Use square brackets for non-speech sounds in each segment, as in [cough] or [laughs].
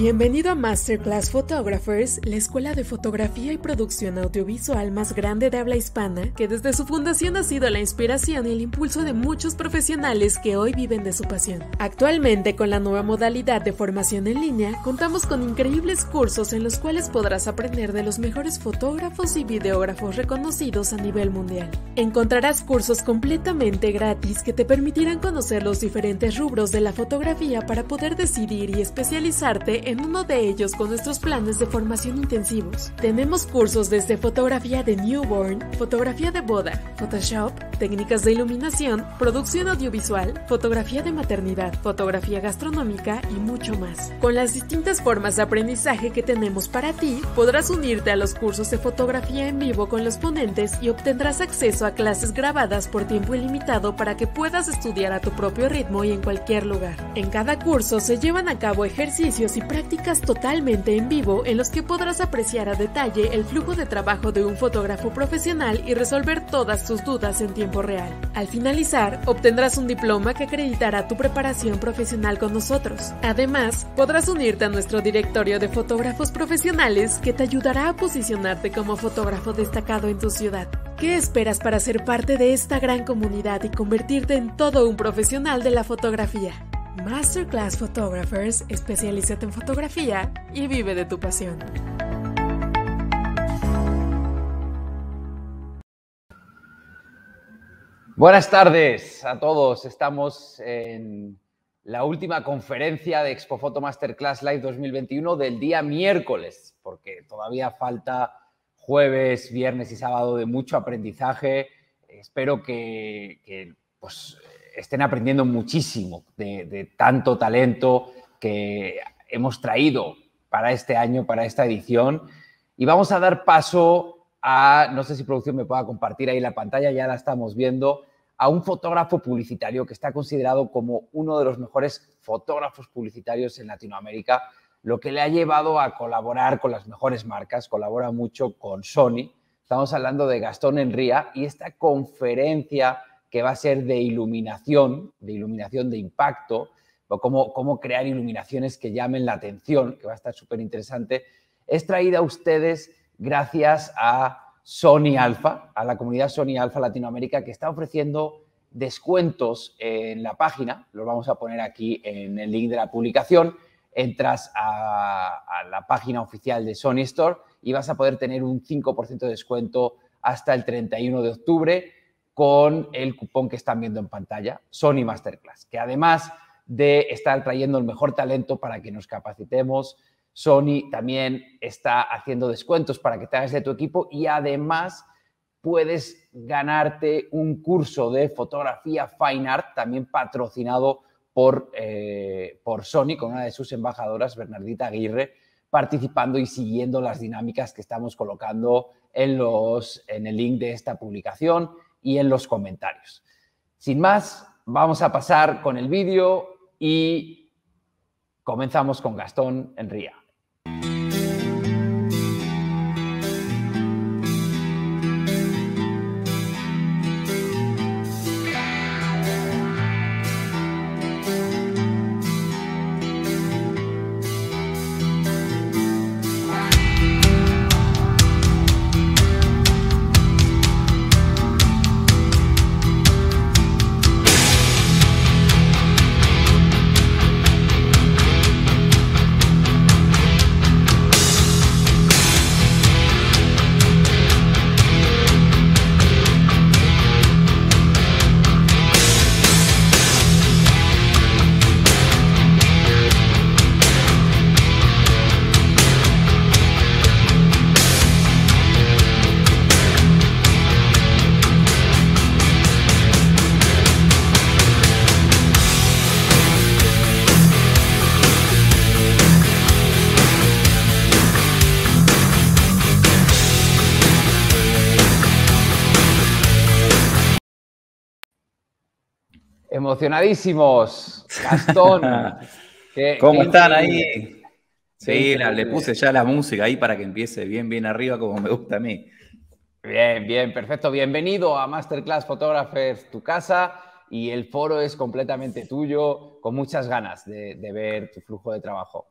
Bienvenido a Masterclass Photographers, la escuela de fotografía y producción audiovisual más grande de habla hispana, que desde su fundación ha sido la inspiración y el impulso de muchos profesionales que hoy viven de su pasión. Actualmente, con la nueva modalidad de formación en línea, contamos con increíbles cursos en los cuales podrás aprender de los mejores fotógrafos y videógrafos reconocidos a nivel mundial. Encontrarás cursos completamente gratis que te permitirán conocer los diferentes rubros de la fotografía para poder decidir y especializarte en uno de ellos con nuestros planes de formación intensivos. Tenemos cursos desde fotografía de newborn, fotografía de boda, Photoshop, técnicas de iluminación, producción audiovisual, fotografía de maternidad, fotografía gastronómica y mucho más. Con las distintas formas de aprendizaje que tenemos para ti, podrás unirte a los cursos de fotografía en vivo con los ponentes y obtendrás acceso a clases grabadas por tiempo ilimitado para que puedas estudiar a tu propio ritmo y en cualquier lugar. En cada curso se llevan a cabo ejercicios y prácticas totalmente en vivo en los que podrás apreciar a detalle el flujo de trabajo de un fotógrafo profesional y resolver todas tus dudas en tiempo real. Al finalizar, obtendrás un diploma que acreditará tu preparación profesional con nosotros. Además, podrás unirte a nuestro directorio de fotógrafos profesionales que te ayudará a posicionarte como fotógrafo destacado en tu ciudad. ¿Qué esperas para ser parte de esta gran comunidad y convertirte en todo un profesional de la fotografía? Masterclass Photographers, especialízate en fotografía y vive de tu pasión. Buenas tardes a todos. Estamos en la última conferencia de Expo Photo Masterclass Live 2021 del día miércoles, porque todavía falta jueves, viernes y sábado de mucho aprendizaje. Espero que, pues, estén aprendiendo muchísimo de, tanto talento que hemos traído para este año, para esta edición. Y vamos a dar paso a, no sé si producción me pueda compartir ahí la pantalla, ya la estamos viendo, a un fotógrafo publicitario que está considerado como uno de los mejores fotógrafos publicitarios en Latinoamérica, lo que le ha llevado a colaborar con las mejores marcas, colabora mucho con Sony. Estamos hablando de Gastón Enría y esta conferencia que va a ser de iluminación, de iluminación de impacto, o cómo, crear iluminaciones que llamen la atención, que va a estar súper interesante, es traída a ustedes gracias a Sony Alpha, a la comunidad Sony Alpha Latinoamérica, que está ofreciendo descuentos en la página, los vamos a poner aquí en el link de la publicación, entras a, a la página oficial de Sony Store y vas a poder tener un 5% de descuento hasta el 31 de octubre con el cupón que están viendo en pantalla, Sony Masterclass, que además de estar trayendo el mejor talento para que nos capacitemos, Sony también está haciendo descuentos para que te hagas de tu equipo y además puedes ganarte un curso de fotografía Fine Art, también patrocinado por, eh, Sony, con una de sus embajadoras, Bernardita Aguirre, participando y siguiendo las dinámicas que estamos colocando en el link de esta publicación y en los comentarios. Sin más, vamos a pasar con el vídeo y comenzamos con Gastón Enría. emocionadísimos. Gastón. [laughs] ¿Cómo están ahí? Sí, le puse ya la música ahí para que empiece bien, bien arriba como me gusta a mí. Bien, bien, perfecto. Bienvenido a Masterclass Photographers, tu casa. Y el foro es completamente tuyo, con muchas ganas de, de ver tu flujo de trabajo.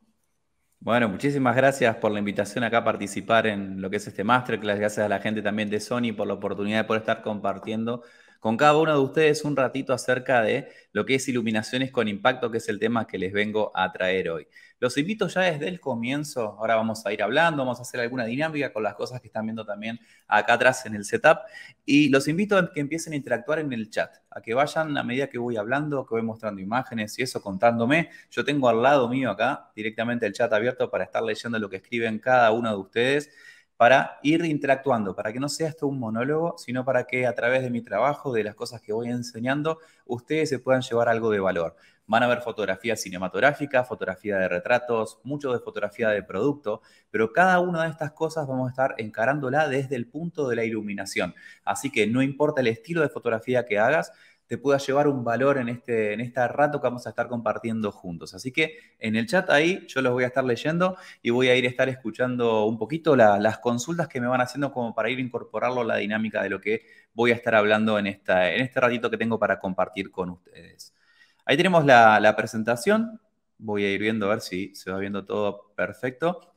Bueno, muchísimas gracias por la invitación acá a participar en lo que es este Masterclass. Gracias a la gente también de Sony por la oportunidad de poder estar compartiendo con cada uno de ustedes un ratito acerca de lo que es iluminaciones con impacto, que es el tema que les vengo a traer hoy. Los invito ya desde el comienzo, ahora vamos a ir hablando, vamos a hacer alguna dinámica con las cosas que están viendo también acá atrás en el setup, y los invito a que empiecen a interactuar en el chat, a que vayan a medida que voy hablando, que voy mostrando imágenes y eso contándome. Yo tengo al lado mío acá directamente el chat abierto para estar leyendo lo que escriben cada uno de ustedes para ir interactuando, para que no sea esto un monólogo, sino para que a través de mi trabajo, de las cosas que voy enseñando, ustedes se puedan llevar algo de valor. Van a ver fotografía cinematográfica, fotografía de retratos, mucho de fotografía de producto, pero cada una de estas cosas vamos a estar encarándola desde el punto de la iluminación. Así que no importa el estilo de fotografía que hagas, te pueda llevar un valor en este en rato que vamos a estar compartiendo juntos. Así que en el chat ahí yo los voy a estar leyendo y voy a ir a estar escuchando un poquito las consultas que me van haciendo como para ir incorporarlo a la dinámica de lo que voy a estar hablando en, esta, en este ratito que tengo para compartir con ustedes. Ahí tenemos la presentación. Voy a ir viendo a ver si se va viendo todo perfecto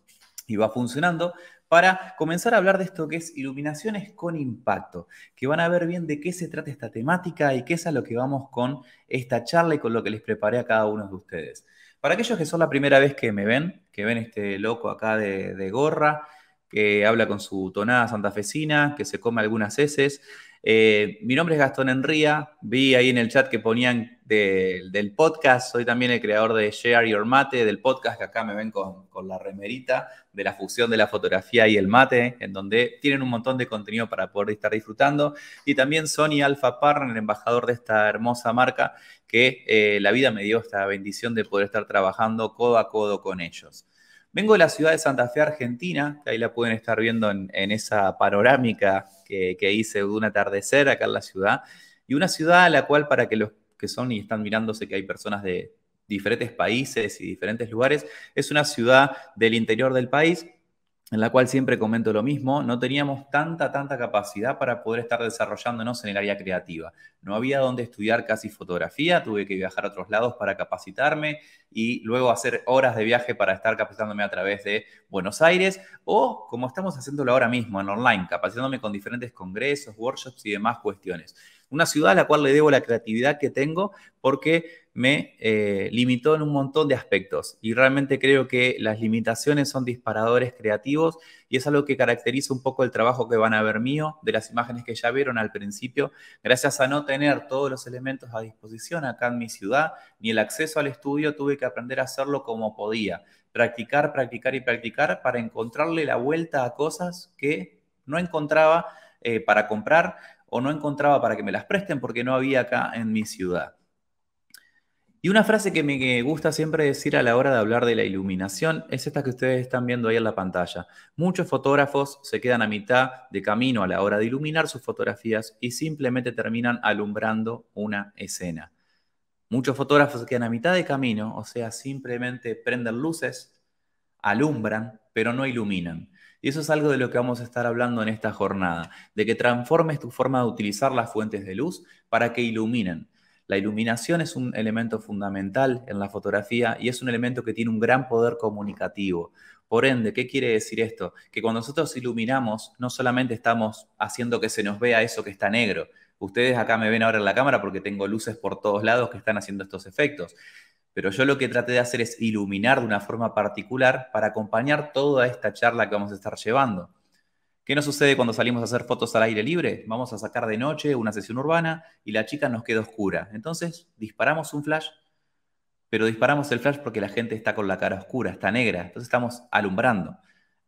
y va funcionando para comenzar a hablar de esto que es iluminaciones con impacto, que van a ver bien de qué se trata esta temática y qué es a lo que vamos con esta charla y con lo que les preparé a cada uno de ustedes. Para aquellos que son la primera vez que me ven, que ven este loco acá de, de gorra, que habla con su tonada santafesina, que se come algunas heces, eh, mi nombre es Gastón Enría, vi ahí en el chat que ponían del podcast, soy también el creador de Share Your Mate, del podcast que acá me ven con, la remerita, de la fusión de la fotografía y el mate, en donde tienen un montón de contenido para poder estar disfrutando. Y también Sony Alfa Parn, el embajador de esta hermosa marca, que eh, la vida me dio esta bendición de poder estar trabajando codo a codo con ellos. Vengo de la ciudad de Santa Fe, Argentina, que ahí la pueden estar viendo en, esa panorámica que, hice de un atardecer acá en la ciudad. Y una ciudad a la cual, para que los que son y están mirándose, que hay personas de diferentes países y diferentes lugares, es una ciudad del interior del país en la cual siempre comento lo mismo, no teníamos tanta, tanta capacidad para poder estar desarrollándonos en el área creativa. No había donde estudiar casi fotografía, tuve que viajar a otros lados para capacitarme y luego hacer horas de viaje para estar capacitándome a través de Buenos Aires o como estamos haciéndolo ahora mismo en online, capacitándome con diferentes congresos, workshops y demás cuestiones. Una ciudad a la cual le debo la creatividad que tengo porque me eh, limitó en un montón de aspectos. Y realmente creo que las limitaciones son disparadores creativos y es algo que caracteriza un poco el trabajo que van a ver mío, de las imágenes que ya vieron al principio. Gracias a no tener todos los elementos a disposición acá en mi ciudad, ni el acceso al estudio, tuve que aprender a hacerlo como podía. Practicar, practicar y practicar para encontrarle la vuelta a cosas que no encontraba eh, para comprar o no encontraba para que me las presten porque no había acá en mi ciudad. Y una frase que me gusta siempre decir a la hora de hablar de la iluminación es esta que ustedes están viendo ahí en la pantalla. Muchos fotógrafos se quedan a mitad de camino a la hora de iluminar sus fotografías y simplemente terminan alumbrando una escena. Muchos fotógrafos se quedan a mitad de camino, o sea, simplemente prenden luces, alumbran, pero no iluminan. Y eso es algo de lo que vamos a estar hablando en esta jornada, de que transformes tu forma de utilizar las fuentes de luz para que iluminen. La iluminación es un elemento fundamental en la fotografía y es un elemento que tiene un gran poder comunicativo. Por ende, ¿qué quiere decir esto? Que cuando nosotros iluminamos, no solamente estamos haciendo que se nos vea eso que está negro. Ustedes acá me ven ahora en la cámara porque tengo luces por todos lados que están haciendo estos efectos. Pero yo lo que traté de hacer es iluminar de una forma particular para acompañar toda esta charla que vamos a estar llevando. ¿Qué nos sucede cuando salimos a hacer fotos al aire libre? Vamos a sacar de noche una sesión urbana y la chica nos queda oscura. Entonces disparamos un flash, pero disparamos el flash porque la gente está con la cara oscura, está negra. Entonces estamos alumbrando.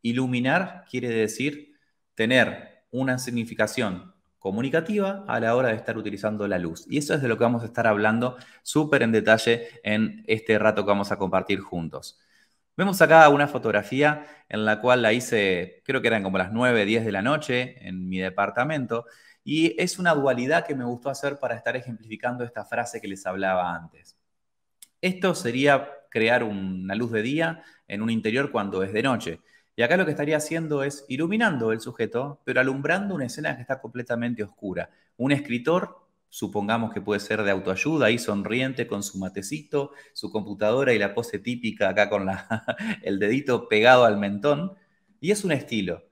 Iluminar quiere decir tener una significación comunicativa a la hora de estar utilizando la luz. Y eso es de lo que vamos a estar hablando súper en detalle en este rato que vamos a compartir juntos. Vemos acá una fotografía en la cual la hice, creo que eran como las 9, 10 de la noche en mi departamento, y es una dualidad que me gustó hacer para estar ejemplificando esta frase que les hablaba antes. Esto sería crear una luz de día en un interior cuando es de noche. Y acá lo que estaría haciendo es iluminando el sujeto, pero alumbrando una escena que está completamente oscura. Un escritor, supongamos que puede ser de autoayuda, ahí sonriente con su matecito, su computadora y la pose típica acá con [laughs] el dedito pegado al mentón. Y es un estilo.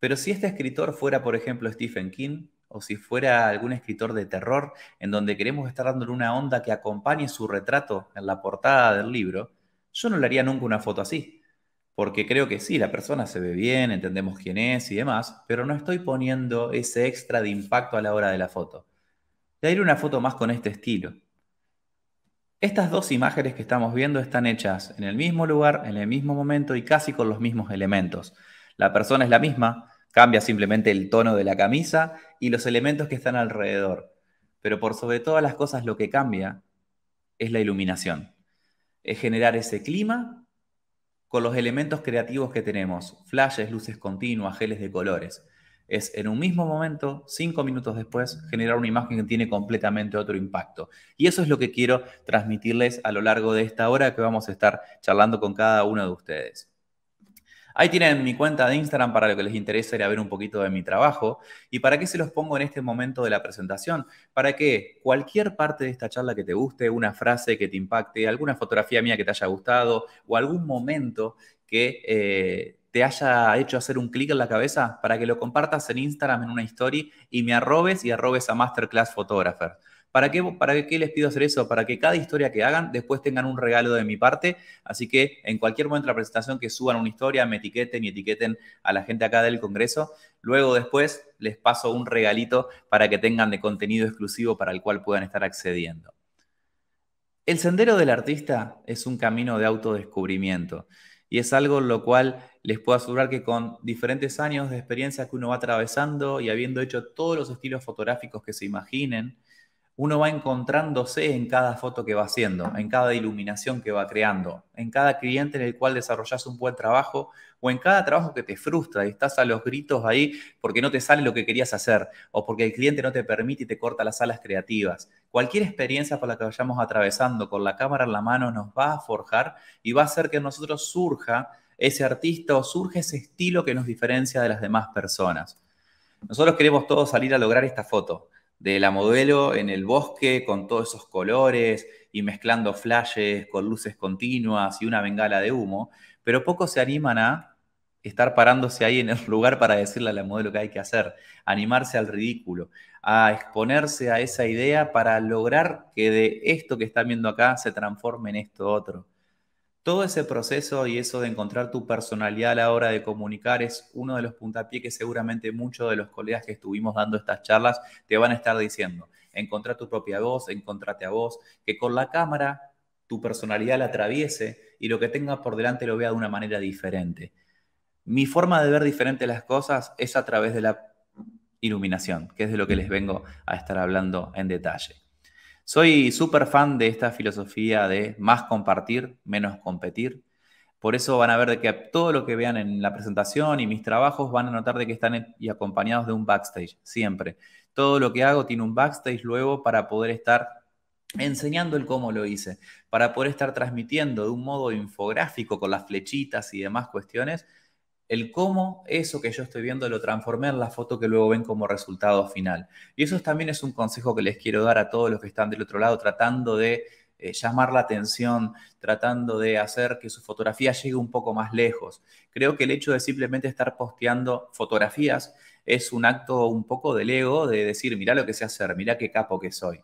Pero si este escritor fuera, por ejemplo, Stephen King, o si fuera algún escritor de terror, en donde queremos estar dándole una onda que acompañe su retrato en la portada del libro, yo no le haría nunca una foto así porque creo que sí, la persona se ve bien, entendemos quién es y demás, pero no estoy poniendo ese extra de impacto a la hora de la foto. De ir una foto más con este estilo. Estas dos imágenes que estamos viendo están hechas en el mismo lugar, en el mismo momento y casi con los mismos elementos. La persona es la misma, cambia simplemente el tono de la camisa y los elementos que están alrededor. Pero por sobre todas las cosas lo que cambia es la iluminación. Es generar ese clima con los elementos creativos que tenemos, flashes, luces continuas, geles de colores. Es en un mismo momento, cinco minutos después, generar una imagen que tiene completamente otro impacto. Y eso es lo que quiero transmitirles a lo largo de esta hora que vamos a estar charlando con cada uno de ustedes. Ahí tienen mi cuenta de Instagram para lo que les interese ir a ver un poquito de mi trabajo. ¿Y para qué se los pongo en este momento de la presentación? Para que cualquier parte de esta charla que te guste, una frase que te impacte, alguna fotografía mía que te haya gustado o algún momento que eh, te haya hecho hacer un clic en la cabeza, para que lo compartas en Instagram en una story y me arrobes y arrobes a Masterclass Photographer. ¿Para qué, les pido hacer eso? Para que cada historia que hagan después tengan un regalo de mi parte. Así que en cualquier momento de la presentación que suban una historia, me etiqueten y etiqueten a la gente acá del Congreso. Luego después les paso un regalito para que tengan de contenido exclusivo para el cual puedan estar accediendo. El sendero del artista es un camino de autodescubrimiento y es algo lo cual les puedo asegurar que con diferentes años de experiencia que uno va atravesando y habiendo hecho todos los estilos fotográficos que se imaginen, uno va encontrándose en cada foto que va haciendo, en cada iluminación que va creando, en cada cliente en el cual desarrollas un buen trabajo o en cada trabajo que te frustra y estás a los gritos ahí porque no te sale lo que querías hacer o porque el cliente no te permite y te corta las alas creativas. Cualquier experiencia por la que vayamos atravesando con la cámara en la mano nos va a forjar y va a hacer que nosotros surja ese artista o surge ese estilo que nos diferencia de las demás personas. Nosotros queremos todos salir a lograr esta foto de la modelo en el bosque con todos esos colores y mezclando flashes con luces continuas y una bengala de humo, pero pocos se animan a estar parándose ahí en el [laughs] lugar para decirle a la modelo que hay que hacer, animarse al ridículo, a exponerse a esa idea para lograr que de esto que están viendo acá se transforme en esto otro. Todo ese proceso y eso de encontrar tu personalidad a la hora de comunicar es uno de los puntapiés que seguramente muchos de los colegas que estuvimos dando estas charlas te van a estar diciendo. Encontrar tu propia voz, encontrate a vos, que con la cámara tu personalidad la atraviese y lo que tenga por delante lo vea de una manera diferente. Mi forma de ver diferente las cosas es a través de la iluminación, que es de lo que les vengo a estar hablando en detalle. Soy súper fan de esta filosofía de más compartir, menos competir. Por eso van a ver de que todo lo que vean en la presentación y mis trabajos van a notar de que están acompañados de un backstage, siempre. Todo lo que hago tiene un backstage luego para poder estar enseñando el cómo lo hice, para poder estar transmitiendo de un modo infográfico con las flechitas y demás cuestiones el cómo eso que yo estoy viendo lo transformé en la foto que luego ven como resultado final. Y eso también es un consejo que les quiero dar a todos los que están del otro lado tratando de eh, llamar la atención, tratando de hacer que su fotografía llegue un poco más lejos. Creo que el hecho de simplemente estar posteando fotografías es un acto un poco del ego de decir, mirá lo que sé hacer, mira qué capo que soy.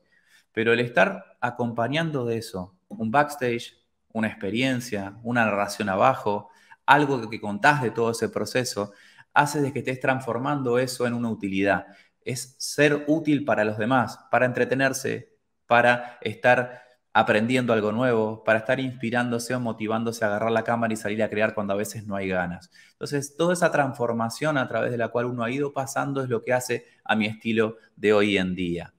Pero el estar acompañando de eso, un backstage, una experiencia, una narración abajo, algo que contás de todo ese proceso, hace de que estés transformando eso en una utilidad. Es ser útil para los demás, para entretenerse, para estar aprendiendo algo nuevo, para estar inspirándose o motivándose a agarrar la cámara y salir a crear cuando a veces no hay ganas. Entonces, toda esa transformación a través de la cual uno ha ido pasando es lo que hace a mi estilo de hoy en día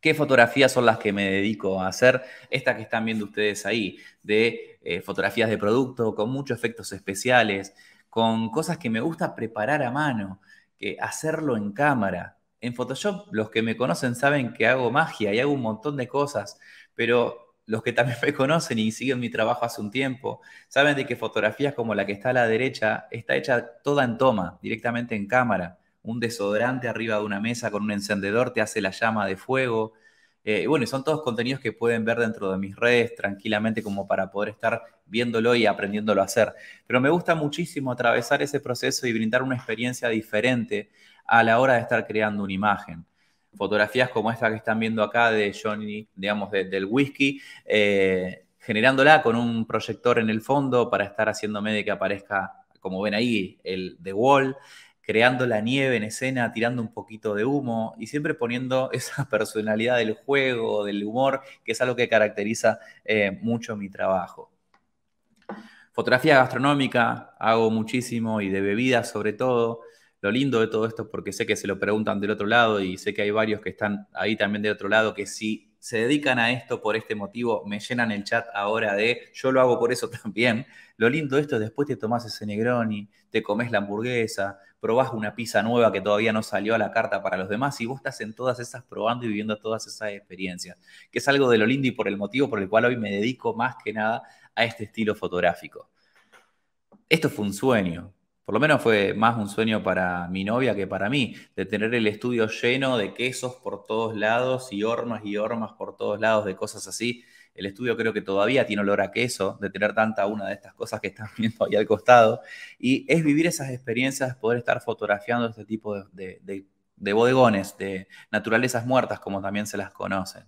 qué fotografías son las que me dedico a hacer, estas que están viendo ustedes ahí, de eh, fotografías de producto, con muchos efectos especiales, con cosas que me gusta preparar a mano, que hacerlo en cámara. En Photoshop, los que me conocen saben que hago magia y hago un montón de cosas, pero los que también [laughs] me conocen y siguen mi trabajo hace un tiempo, saben de que fotografías como la que está a la derecha está hecha toda en toma, directamente en cámara un desodorante arriba de una mesa con un encendedor te hace la llama de fuego. Eh, bueno, son todos contenidos que pueden ver dentro de mis redes tranquilamente como para poder estar viéndolo y aprendiéndolo a hacer. Pero me gusta muchísimo atravesar ese proceso y brindar una experiencia diferente a la hora de estar creando una imagen. Fotografías como esta que están viendo acá de Johnny, digamos, del whisky, eh, generándola con un proyector en el fondo para estar haciéndome de que aparezca, como ven ahí, el The Wall creando la nieve en escena, tirando un poquito de humo y siempre poniendo [laughs] esa personalidad del juego, del humor, que es algo que caracteriza eh, mucho mi trabajo. Fotografía gastronómica, hago muchísimo y de bebidas sobre todo. Lo lindo de todo esto porque sé que se lo preguntan del otro lado y sé que hay varios que están ahí también del otro lado que si se dedican a esto por este motivo, me llenan el chat ahora de yo lo hago por eso [laughs] también. Lo lindo de esto es después te tomas ese Negroni, te comes la hamburguesa, probás una pizza nueva que todavía no salió a la carta para los demás y vos estás en todas esas probando y viviendo todas esas experiencias, que es algo de lo lindo y por el motivo por el cual hoy me dedico más que nada a este estilo fotográfico. Esto fue un sueño, por lo menos fue más un sueño para mi novia que para mí, de tener el estudio lleno de quesos por todos lados y hornos y hormas por todos lados de cosas así. El estudio creo que todavía tiene olor a queso de tener tanta una de estas cosas que están [laughs] viendo ahí al costado. Y es vivir esas experiencias, poder estar fotografiando este tipo de, de, de bodegones, de naturalezas muertas, como también se las conocen.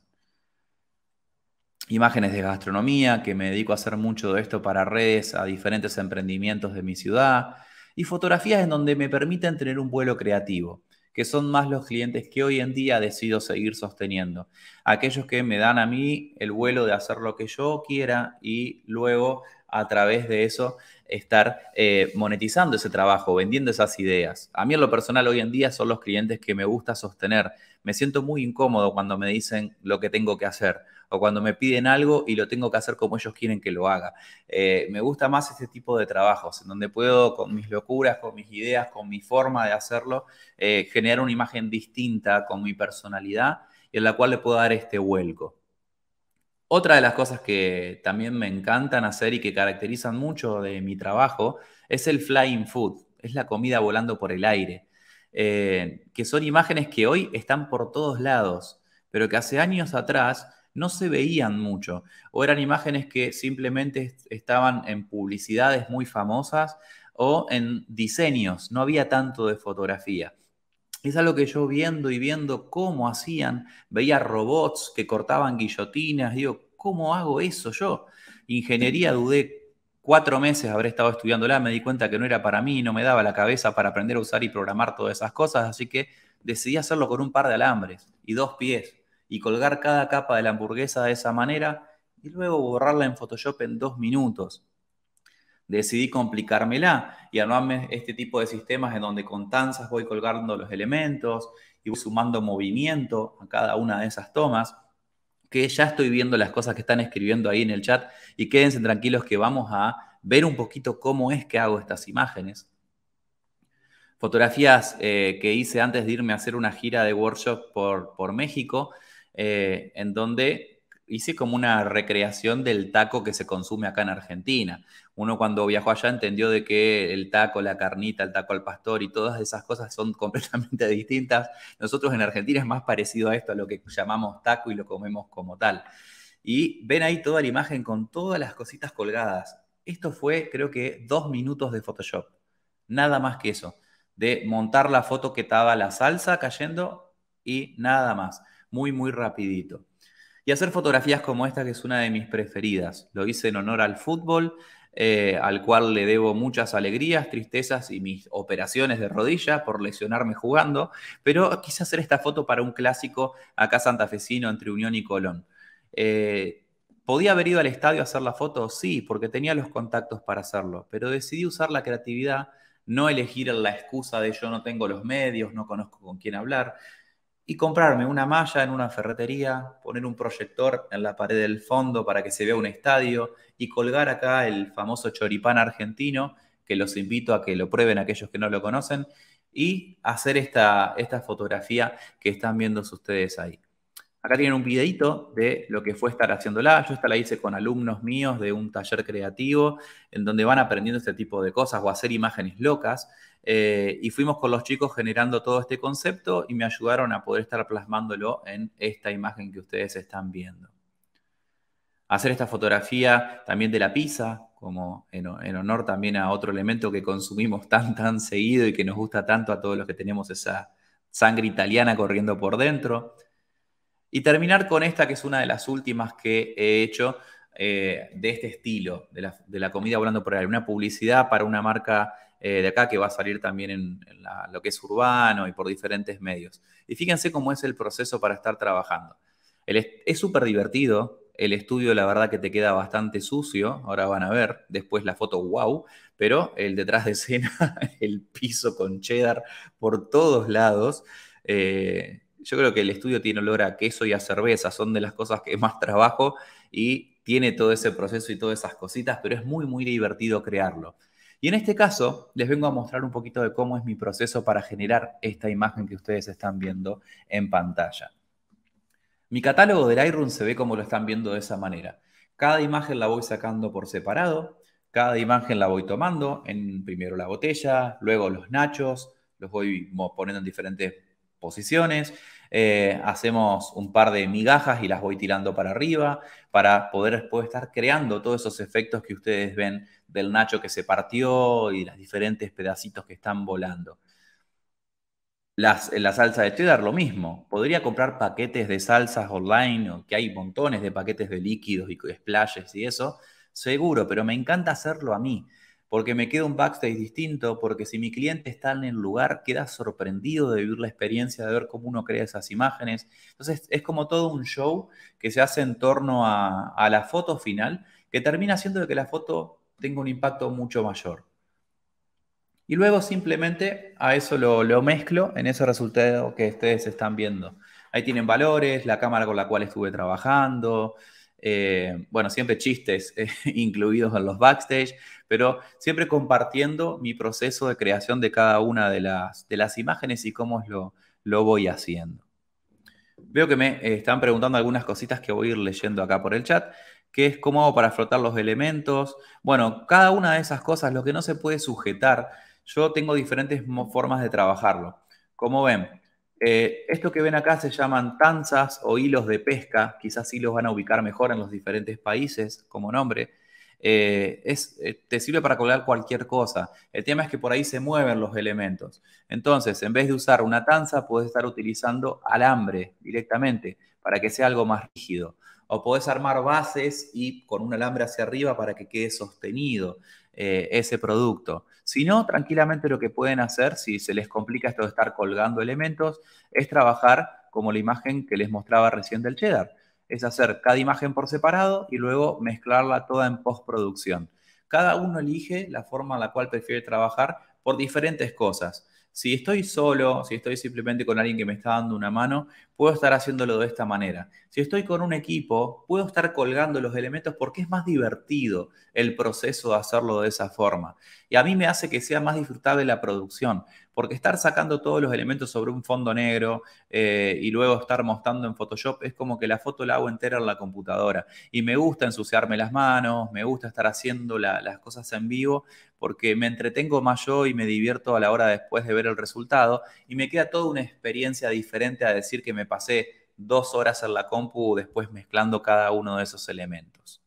Imágenes de gastronomía, que me dedico a hacer mucho de esto para redes, a diferentes emprendimientos de mi ciudad. Y fotografías en donde me permiten tener un vuelo creativo que son más los clientes que hoy en día decido seguir sosteniendo. Aquellos que me dan a mí el vuelo de hacer lo que yo quiera y luego a través de eso estar eh, monetizando ese trabajo, vendiendo esas ideas. A mí en lo personal hoy en día son los clientes que me gusta sostener. Me siento muy incómodo cuando me dicen lo que tengo que hacer o cuando me piden algo y lo tengo que hacer como ellos quieren que lo haga. Eh, me gusta más este tipo de trabajos, en donde puedo con mis locuras, con mis ideas, con mi forma de hacerlo, eh, generar una imagen distinta con mi personalidad y en la cual le puedo dar este vuelco. Otra de las cosas que también me encantan hacer y que caracterizan mucho de mi trabajo es el flying food, es la comida volando por el aire, eh, que son imágenes que hoy están por todos lados, pero que hace años atrás no se veían mucho, o eran imágenes que simplemente estaban en publicidades muy famosas o en diseños, no había tanto de fotografía. Es algo que yo viendo y viendo cómo hacían, veía robots que cortaban guillotinas, digo, ¿cómo hago eso yo? Ingeniería dudé cuatro meses habré estado estudiándola, me di cuenta que no era para mí, no me daba la cabeza para aprender a usar y programar todas esas cosas, así que decidí hacerlo con un par de alambres y dos pies y colgar cada capa de la hamburguesa de esa manera y luego borrarla en Photoshop en dos minutos. Decidí complicármela y armarme este tipo de sistemas en donde con tanzas voy colgando los elementos y voy sumando movimiento a cada una de esas tomas, que ya estoy viendo las cosas que están escribiendo ahí en el chat y quédense tranquilos que vamos a ver un poquito cómo es que hago estas imágenes. Fotografías eh, que hice antes de irme a hacer una gira de workshop por, por México, eh, en donde hice como una recreación del taco que se consume acá en Argentina. Uno cuando viajó allá entendió de que el taco, la carnita, el taco al pastor y todas esas cosas son [laughs] completamente distintas. Nosotros en Argentina es más parecido a esto, a lo que llamamos taco y lo comemos como tal. Y ven ahí toda la imagen con todas las cositas colgadas. Esto fue, creo que, dos minutos de Photoshop. Nada más que eso. De montar la foto que estaba la salsa cayendo y nada más muy, muy rapidito. Y hacer fotografías como esta, que es una de mis preferidas. Lo hice en honor al fútbol, eh, al cual le debo muchas alegrías, tristezas y mis operaciones de rodilla por lesionarme jugando, pero quise hacer esta foto para un clásico acá santafesino entre Unión y Colón. Eh, ¿Podía haber ido al estadio a hacer la foto? Sí, porque tenía los contactos para hacerlo, pero decidí usar la creatividad, no elegir la excusa de yo no tengo los medios, no conozco con quién hablar, y comprarme una malla en una ferretería, poner un proyector en la pared del fondo para que se vea un estadio y colgar acá el famoso choripán argentino, que los invito a que lo prueben aquellos que no lo conocen, y hacer esta, esta fotografía que están viendo ustedes ahí. Acá tienen un videito de lo que fue estar haciéndola. Yo esta la hice con alumnos míos de un taller creativo en donde van aprendiendo este tipo de cosas o hacer imágenes locas. Eh, y fuimos con los chicos generando todo este concepto y me ayudaron a poder estar plasmándolo en esta imagen que ustedes están viendo. Hacer esta fotografía también de la pizza, como en, honor también a otro elemento que consumimos tan, tan seguido y que nos gusta tanto a todos los que tenemos esa sangre italiana corriendo por dentro. Y terminar con esta, que es una de las últimas que he hecho eh, de este estilo, de la, comida volando por aire. Una publicidad para una marca eh, de acá que va a salir también en, lo que es urbano y por diferentes medios. Y fíjense cómo es el proceso para estar trabajando. es súper divertido, el estudio la verdad que te queda bastante sucio, ahora van a ver, después la foto wow, pero el detrás de escena, [laughs] el piso con cheddar por todos lados. Eh, yo creo que el estudio tiene olor a queso y a cerveza, son de las cosas que más trabajo y tiene todo ese proceso y todas esas cositas, pero es muy, muy divertido crearlo. Y en este caso les vengo a mostrar un poquito de cómo es mi proceso para generar esta imagen que ustedes están viendo en pantalla. Mi catálogo del Lightroom se ve como lo están viendo de esa manera. Cada imagen la voy sacando por separado, cada imagen la voy tomando, en primero la botella, luego los nachos, los voy poniendo en diferentes posiciones, eh, hacemos un par de migajas y las voy tirando para arriba para poder después estar creando todos esos efectos que ustedes ven del nacho que se partió y los diferentes pedacitos que están volando. Las, la salsa de cheddar, lo mismo. Podría comprar paquetes de salsas online, o que hay montones de paquetes de líquidos y splashes y eso, seguro, pero me encanta hacerlo a mí, porque me queda un backstage distinto, porque si mi cliente está en el lugar, queda sorprendido de vivir la experiencia, de ver cómo uno crea esas imágenes. Entonces, es como todo un show que se hace en torno a, a la foto final, que termina siendo de que la foto tengo un impacto mucho mayor. Y luego simplemente a eso lo, mezclo en ese resultado que ustedes están viendo. Ahí tienen valores, la cámara con la cual estuve trabajando, eh, bueno, siempre chistes [laughs] eh, incluidos en los backstage, pero siempre compartiendo mi proceso de creación de cada una de las, de las imágenes y cómo lo, voy haciendo. Veo que me eh, están preguntando algunas cositas que voy a ir leyendo acá por el chat que es cómo para flotar los elementos. Bueno, cada una de esas cosas, lo que no se puede sujetar, yo tengo diferentes formas de trabajarlo. Como ven, eh, esto que ven acá se llaman tanzas o hilos de pesca, quizás sí los van a ubicar mejor en los diferentes países como nombre. Eh, es, eh, te sirve para colgar cualquier cosa. El tema es que por ahí se mueven los elementos. Entonces, en vez de usar una tanza, puedes estar utilizando alambre directamente para que sea algo más rígido o podés armar bases y con un alambre hacia arriba para que quede sostenido eh, ese producto. Si no, tranquilamente lo que pueden hacer, si se les complica esto de estar colgando elementos, es trabajar como la imagen que les mostraba recién del cheddar. Es hacer cada imagen por separado y luego mezclarla toda en postproducción. Cada uno elige la forma en la cual prefiere trabajar por diferentes cosas si estoy solo, si estoy simplemente con alguien que me está dando una mano, puedo estar haciéndolo de esta manera. Si estoy con un equipo, puedo estar colgando los elementos porque es más divertido el proceso de hacerlo de esa forma. Y a mí me hace que sea más disfrutable la producción, porque estar sacando todos los elementos sobre un fondo negro eh, y luego estar mostrando en Photoshop es como que la foto la hago entera en la computadora. Y me gusta ensuciarme las manos, me gusta estar haciendo las cosas en vivo, porque me entretengo más yo y me divierto a la hora después de ver el resultado y me queda toda una experiencia diferente a decir que me pasé dos horas en la compu después mezclando cada uno de esos elementos.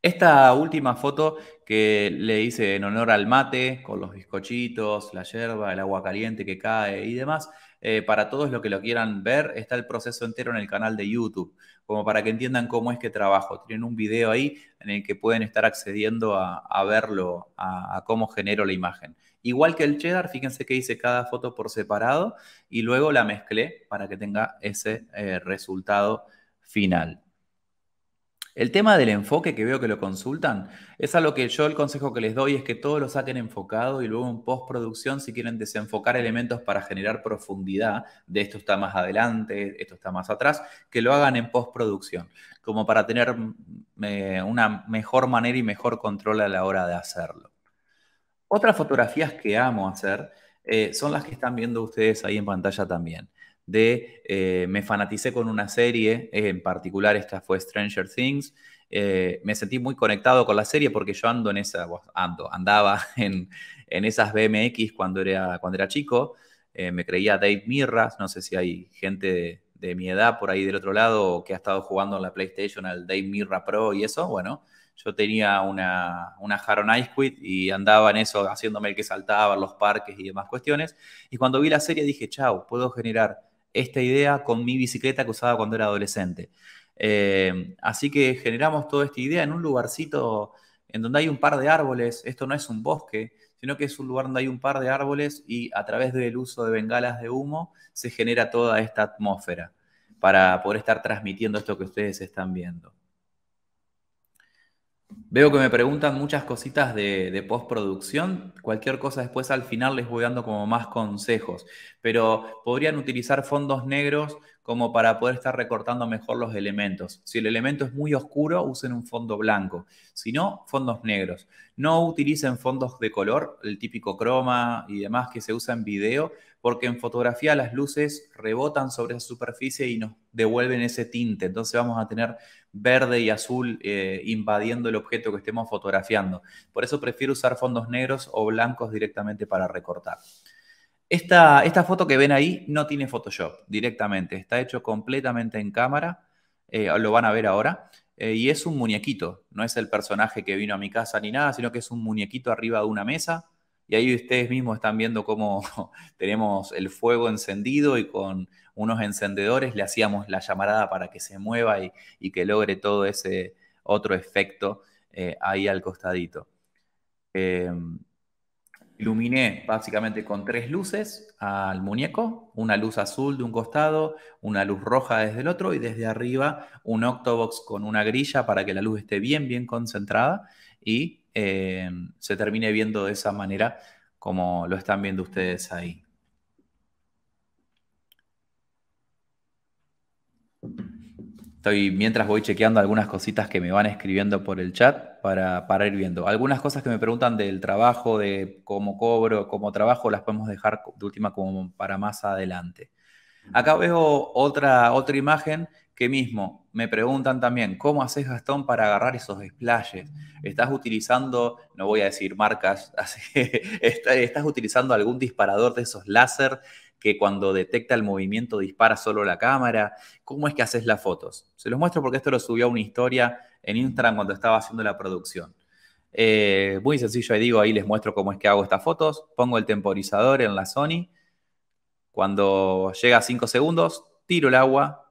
Esta última foto que le hice en honor al mate, con los bizcochitos, la yerba, el agua caliente que cae y demás, eh, para todos los que lo quieran ver, está el proceso entero en el canal de YouTube, como para que entiendan cómo es que trabajo. Tienen un video ahí en el que pueden estar accediendo a, verlo, a, cómo genero la imagen. Igual que el cheddar, fíjense que hice cada foto por separado y luego la mezclé para que tenga ese eh, resultado final. El tema del enfoque que veo que lo consultan, es a lo que yo el consejo que les doy es que todo lo saquen enfocado y luego en postproducción si quieren desenfocar elementos para generar profundidad, de esto está más adelante, esto está más atrás, que lo hagan en postproducción, como para tener mm, eh, una mejor manera y mejor control a la hora de hacerlo. Otras fotografías que amo hacer eh, son las que están viendo ustedes ahí en pantalla también de eh, me fanaticé con una serie, eh, en particular esta fue Stranger Things, eh, me sentí muy conectado con la serie porque yo ando en esa, ando, andaba [laughs] en, esas BMX cuando era, cuando era chico, me creía Dave Mirra, no sé si hay gente de, mi edad por ahí del otro lado que ha estado jugando en la PlayStation al Dave Mirra Pro y eso, bueno, yo tenía una, una Haron Ice y andaba en eso haciéndome el que saltaba, los parques y demás cuestiones, y cuando vi la serie dije, chao puedo generar esta idea con mi bicicleta que usaba cuando era adolescente. Eh, así que generamos toda esta idea en un lugarcito en donde hay un par de árboles, esto no es un bosque, sino que es un lugar donde hay un par de árboles y a través del uso de bengalas de humo se genera toda esta atmósfera para poder estar transmitiendo esto que ustedes están viendo. Veo que me preguntan muchas cositas de, postproducción. Cualquier cosa después al final les voy dando como más consejos. Pero podrían utilizar fondos negros como para poder estar recortando mejor los elementos. Si el elemento es muy oscuro, usen un fondo blanco. Si no, fondos negros. No utilicen fondos de color, el típico croma y demás que se usa en video, porque en fotografía las luces rebotan sobre esa superficie y nos devuelven ese tinte. Entonces vamos a tener verde y azul eh, invadiendo el objeto que estemos fotografiando. Por eso prefiero usar fondos negros o blancos directamente para recortar. Esta, esta foto que ven ahí no tiene Photoshop directamente, está hecho completamente en cámara, eh, lo van a ver ahora, eh, y es un muñequito, no es el personaje que vino a mi casa ni nada, sino que es un muñequito arriba de una mesa, y ahí ustedes mismos están viendo cómo [laughs] tenemos el fuego encendido y con unos encendedores le hacíamos la llamarada para que se mueva y, que logre todo ese otro efecto eh, ahí al costadito. Em, iluminé básicamente con tres luces al muñeco, una luz azul de un costado, una luz roja desde el otro y desde arriba un octobox con una grilla para que la luz esté bien, bien concentrada y eh, se termine viendo de esa manera como lo están viendo ustedes ahí. Estoy, mientras voy chequeando algunas cositas que me van escribiendo por el chat para, ir viendo. Algunas cosas que me preguntan del trabajo, de cómo cobro, cómo trabajo, las podemos dejar de última como para más adelante. Acá veo otra, otra imagen ¿Qué mismo me preguntan también, ¿cómo haces Gastón para agarrar esos desplayes? ¿Estás utilizando, no voy a decir marcas, [laughs] estás utilizando algún disparador de esos láser que cuando detecta el movimiento dispara solo la cámara? ¿Cómo es que haces las fotos? Se los muestro porque esto lo subió a una historia en Instagram cuando estaba haciendo la producción. Eh, muy sencillo, ahí digo, ahí les muestro cómo es que hago estas fotos. Pongo el temporizador en la Sony. Cuando llega a 5 segundos, tiro el agua,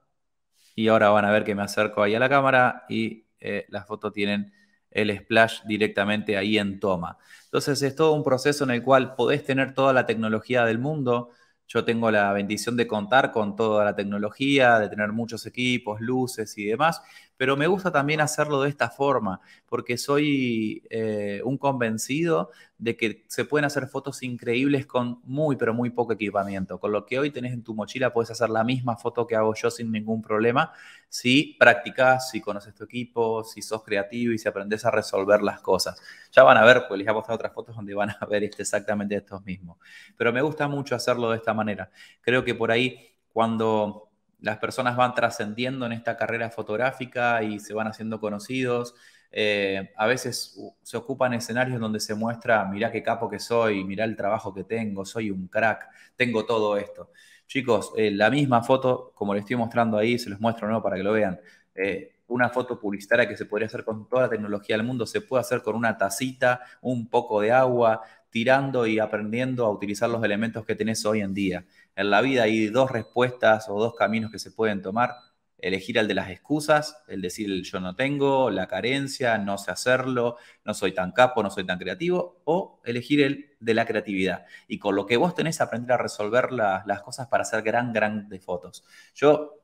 y ahora van a ver que me acerco ahí a la cámara y eh, las fotos tienen el splash directamente ahí en toma. Entonces es todo un proceso en el cual podés tener toda la tecnología del mundo. Yo tengo la bendición de contar con toda la tecnología, de tener muchos equipos, luces y demás, pero me gusta también hacerlo de esta forma, porque soy eh, un convencido de que se pueden hacer fotos increíbles con muy, pero muy poco equipamiento. Con lo que hoy tenés en tu mochila, puedes hacer la misma foto que hago yo sin ningún problema, si practicás, si conoces tu equipo, si sos creativo y si aprendes a resolver las cosas. Ya van a ver, pues les voy a mostrar otras fotos donde van a ver este, exactamente estos mismos. Pero me gusta mucho hacerlo de esta manera. Creo que por ahí, cuando las personas van trascendiendo en esta carrera fotográfica y se van haciendo conocidos. Eh, a veces se ocupan escenarios donde se muestra, mirá qué capo que soy, mirá el trabajo que tengo, soy un crack, tengo todo esto. Chicos, eh, la misma foto, como les estoy mostrando ahí, se los muestro no para que lo vean. Eh, una foto publicitaria que se podría hacer con toda la tecnología del mundo, se puede hacer con una tacita, un poco de agua, tirando y aprendiendo a utilizar los elementos que tenés hoy en día en la vida hay dos respuestas o dos caminos que se pueden tomar. Elegir el de las excusas, el decir yo no tengo, la carencia, no sé hacerlo, no soy tan capo, no soy tan creativo, o elegir el de la creatividad. Y con lo que vos tenés, aprender a resolver las cosas para hacer gran, grandes fotos. Yo,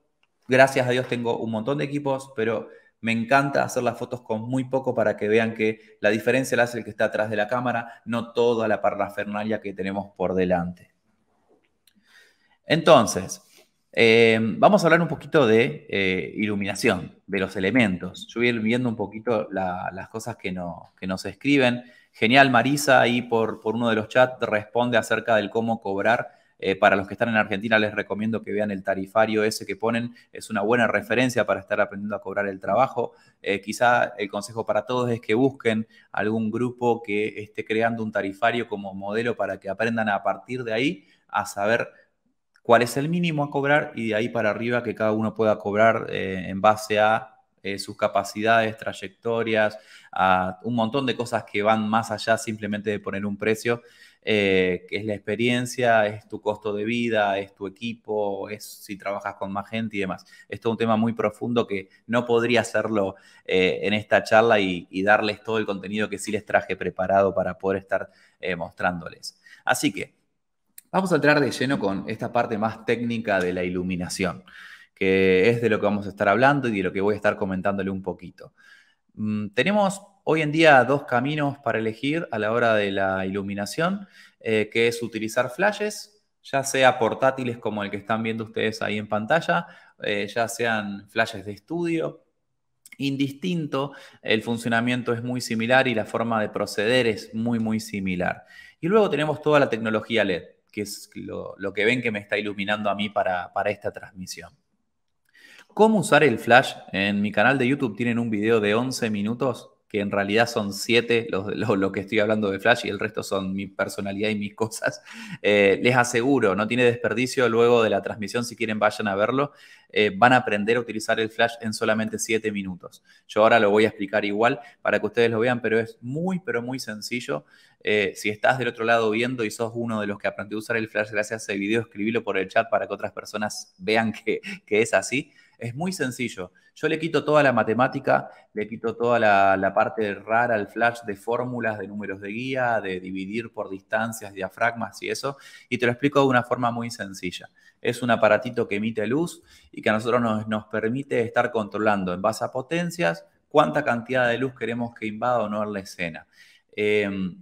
gracias a Dios, tengo un montón de equipos, pero me encanta hacer las fotos con muy poco para que vean que la diferencia la hace el que está atrás de la cámara, no toda la parrafernalia que tenemos por delante. Entonces, eh, vamos a hablar un poquito de eh, iluminación, de los elementos. Yo voy viendo un poquito las cosas que, no, que, nos escriben. Genial, Marisa, ahí por, por, uno de los chats responde acerca del cómo cobrar. Eh, para los que están en Argentina, les recomiendo que vean el tarifario ese que ponen. Es una buena referencia para estar aprendiendo a cobrar el trabajo. quizá el consejo para todos es que busquen algún grupo que esté creando un tarifario como modelo para que aprendan a partir de ahí a saber cuál es el mínimo a cobrar y de ahí para arriba que cada uno pueda cobrar eh, en base a eh, sus capacidades, trayectorias, a un montón de cosas que van más allá simplemente de poner un precio, eh, que es la experiencia, es tu costo de vida, es tu equipo, es si trabajas con más gente y demás. Esto es un tema muy profundo que no podría hacerlo en esta charla y, darles todo el contenido que sí les traje preparado para poder estar mostrándoles. Así que... Vamos a entrar de lleno con esta parte más técnica de la iluminación, que es de lo que vamos a estar hablando y de lo que voy a estar comentándole un poquito. Mm, tenemos hoy en día dos caminos para elegir a la hora de la iluminación, eh, que es utilizar flashes, ya sea portátiles como el que están viendo ustedes ahí en pantalla, eh, ya sean flashes de estudio. Indistinto, el funcionamiento es muy similar y la forma de proceder es muy, muy similar. Y luego tenemos toda la tecnología LED, que es lo, que ven que me está iluminando a mí para, esta transmisión. ¿Cómo usar el flash? En mi canal de YouTube tienen un video de 11 minutos, que en realidad son 7 lo que estoy hablando de flash y el resto son mi personalidad y mis [laughs] cosas. Eh, les aseguro, no tiene desperdicio luego de la transmisión, si quieren vayan a verlo. Eh, van a aprender a utilizar el flash en solamente 7 minutos. Yo ahora lo voy a explicar igual para que ustedes lo vean, pero es muy, pero muy sencillo. Eh, si estás del otro lado viendo y sos uno de los que aprendió a usar el flash gracias a ese video, escribilo por el chat para que otras personas vean que, [laughs] es así. Es muy sencillo. Yo le quito toda la matemática, le quito toda la, parte rara al flash de fórmulas, de números de guía, de dividir por distancias, diafragmas y eso, y te lo explico de una forma muy sencilla. Es un aparatito que emite luz y que a nosotros nos, nos permite estar controlando en base a potencias cuánta cantidad de luz queremos que invada o no la escena. Em,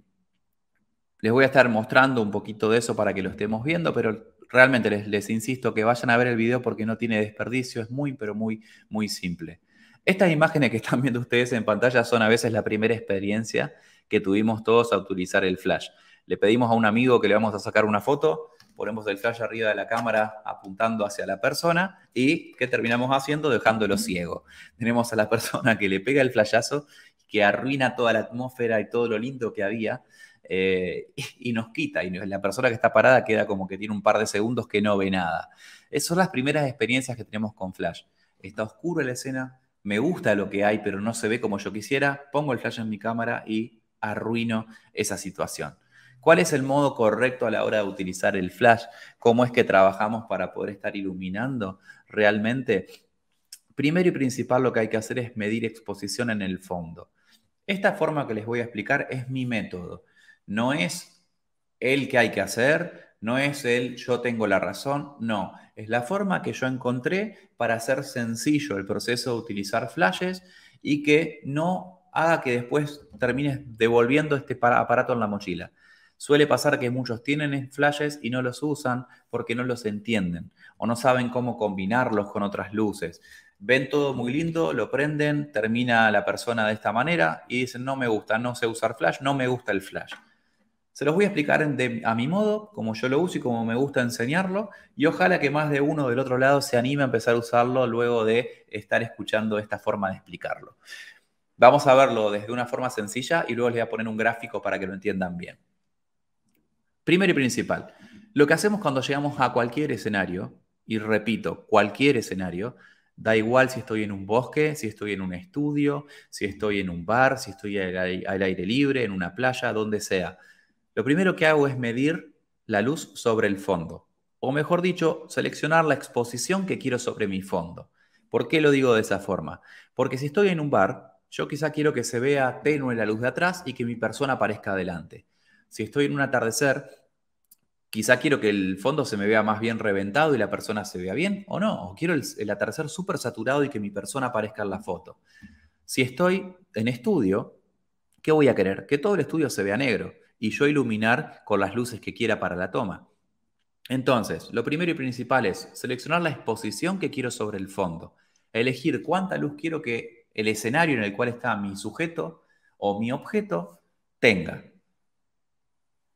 les voy a estar mostrando un poquito de eso para que lo estemos viendo, pero realmente les, insisto que vayan a ver el video porque no tiene desperdicio, es muy, pero muy, muy simple. Estas imágenes que están viendo ustedes en pantalla son a veces la primera experiencia que tuvimos todos a utilizar el flash. Le pedimos a un amigo que le vamos a sacar una foto, ponemos el flash arriba de la cámara apuntando hacia la persona y ¿qué terminamos haciendo? Dejándolo ciego. Tenemos a la [laughs] persona que le pega el flashazo, que arruina toda la atmósfera y todo lo lindo que había eh, [laughs] y, nos quita, y la persona que está parada queda como que tiene un par de segundos que no ve nada. Esas son las primeras experiencias que tenemos con Flash. Está oscuro la escena, me gusta lo que hay, pero no se ve como yo quisiera, pongo el flash en mi cámara y arruino esa situación. ¿Cuál es el modo correcto a la hora de utilizar el flash? ¿Cómo es que trabajamos para poder estar iluminando realmente? Primero y principal lo que hay que hacer es medir exposición en el fondo. Esta forma que les voy a explicar es mi método. No es el que hay que hacer, no es el yo tengo la razón, no. Es la forma que yo encontré para hacer sencillo el proceso de utilizar flashes y que no haga que después termines devolviendo este aparato en la mochila. Suele pasar que muchos tienen flashes y no los usan porque no los entienden o no saben cómo combinarlos con otras luces. Ven todo muy lindo, lo prenden, termina la persona de esta manera y dicen no me gusta, no sé usar flash, no me gusta el flash. Se los voy a explicar a mi modo, como yo lo uso y como me gusta enseñarlo, y ojalá que más de uno del otro lado se anime a empezar a usarlo luego de estar escuchando esta forma de explicarlo. Vamos a verlo desde una forma sencilla y luego les voy a poner un gráfico para que lo entiendan bien. Primero y principal, lo que hacemos cuando llegamos a cualquier escenario, y repito, cualquier escenario, da igual si estoy en un bosque, si estoy en un estudio, si estoy en un bar, si estoy al aire libre, en una playa, donde sea lo primero que hago es medir la luz sobre el fondo, o mejor dicho, seleccionar la exposición que quiero sobre mi fondo. ¿Por qué lo digo de esa forma? Porque si estoy en un bar, yo quizá quiero que se vea tenue la luz de atrás y que mi persona aparezca adelante. Si estoy en un atardecer, quizá quiero que el fondo se me vea más bien reventado y la persona se vea bien, o no, o quiero el, atardecer súper saturado y que mi persona aparezca en la foto. Si estoy en estudio, ¿qué voy a querer? Que todo el estudio se vea negro y yo iluminar con las luces que quiera para la toma. Entonces, lo primero y principal es seleccionar la exposición que quiero sobre el fondo, elegir cuánta luz quiero que el escenario en el cual está mi sujeto o mi objeto tenga.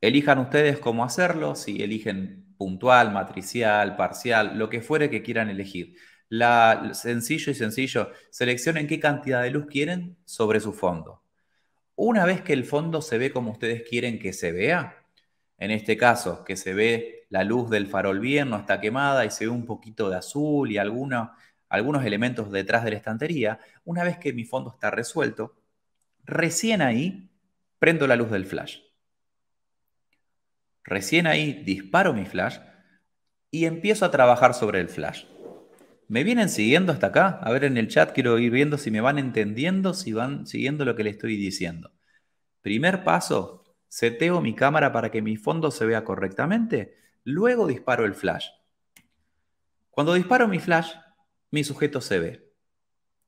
Elijan ustedes cómo hacerlo, si eligen puntual, matricial, parcial, lo que fuere que quieran elegir. La, sencillo y sencillo, seleccionen qué cantidad de luz quieren sobre su fondo. Una vez que el fondo se ve como ustedes quieren que se vea, en este caso, que se ve la luz del farol bien, no está quemada y se ve un poquito de azul y algunos elementos detrás de la estantería, una vez que mi fondo está resuelto, recién ahí prendo la luz del flash. Recién ahí disparo mi flash y empiezo a trabajar sobre el flash. ¿Me vienen siguiendo hasta acá? A ver en el chat, quiero ir viendo si me van entendiendo, si van siguiendo lo que le estoy diciendo. Primer paso, seteo mi cámara para que mi fondo se vea correctamente, luego disparo el flash. Cuando disparo mi flash, mi sujeto se ve.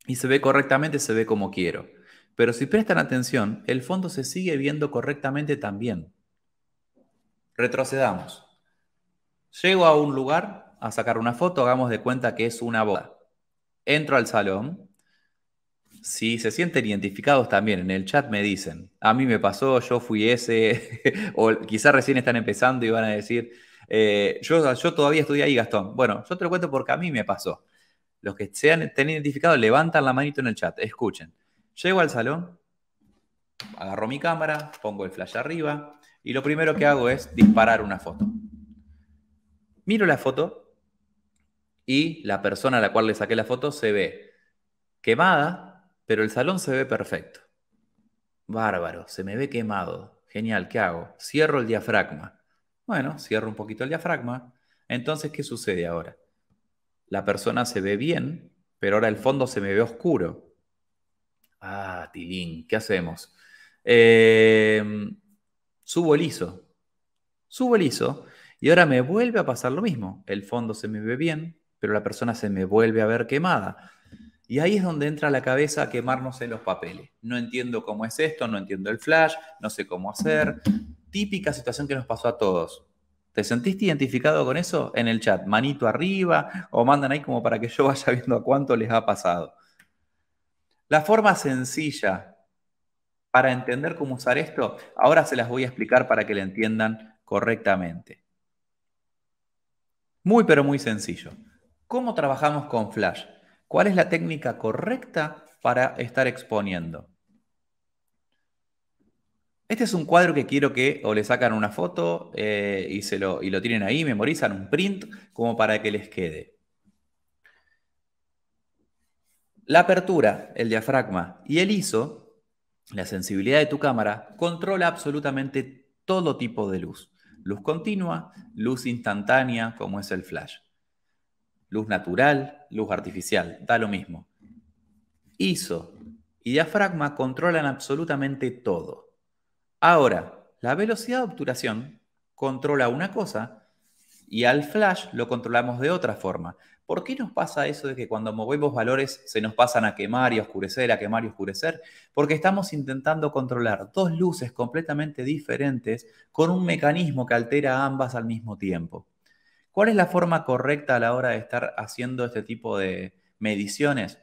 Y se ve correctamente, se ve como quiero. Pero si prestan atención, el fondo se sigue viendo correctamente también. Retrocedamos. Llego a un lugar, a sacar una foto, hagamos de cuenta que es una boda. Entro al salón. Si se sienten identificados también en el chat me dicen, a mí me pasó, yo fui ese, [laughs] o quizás recién están empezando y van a decir, eh, yo, yo todavía estoy ahí, Gastón. Bueno, yo te lo cuento porque a mí me pasó. Los que sean estén identificados, levantan la manito en el chat, escuchen. Llego al salón, agarro mi cámara, pongo el flash arriba y lo primero que hago es disparar una foto. Miro la foto y la persona a la cual le saqué la foto se ve quemada, pero el salón se ve perfecto. Bárbaro, se me ve quemado. Genial, ¿qué hago? Cierro el diafragma. Bueno, cierro un poquito el diafragma. Entonces, ¿qué sucede ahora? La persona se ve bien, pero ahora el fondo se me ve oscuro. Ah, Tilín, ¿qué hacemos? Em, subo el ISO. Subo el ISO y ahora me vuelve a pasar lo mismo. El fondo se me ve bien, pero la persona se me vuelve a ver quemada. Y ahí es donde entra la cabeza a quemarnos en los papeles. No entiendo cómo es esto, no entiendo el flash, no sé cómo hacer. Típica situación que nos pasó a todos. ¿Te sentiste identificado con eso? En el chat, manito arriba o mandan ahí como para que yo vaya [laughs] viendo a cuánto les ha pasado. La forma sencilla para entender cómo usar esto, ahora se las voy a explicar para que la entiendan correctamente. Muy, pero muy sencillo. ¿Cómo trabajamos con flash? ¿Cuál es la técnica correcta para estar exponiendo? Este es un cuadro que quiero que o le sacan una foto eh, y, se lo, y lo tienen ahí, memorizan un print como para que les quede. La apertura, el diafragma y el ISO, la sensibilidad de tu cámara, controla absolutamente todo tipo de luz. Luz continua, luz instantánea como es el flash luz natural, luz artificial, da lo mismo. ISO y diafragma controlan absolutamente todo. Ahora, la velocidad de obturación controla una cosa y al flash lo controlamos de otra forma. ¿Por qué nos pasa eso de que cuando movemos valores se nos pasan a quemar y a oscurecer, a quemar y oscurecer? Porque estamos intentando controlar dos luces completamente diferentes con un mecanismo que altera ambas al mismo tiempo. ¿Cuál es la forma correcta a la hora de estar haciendo este tipo de mediciones?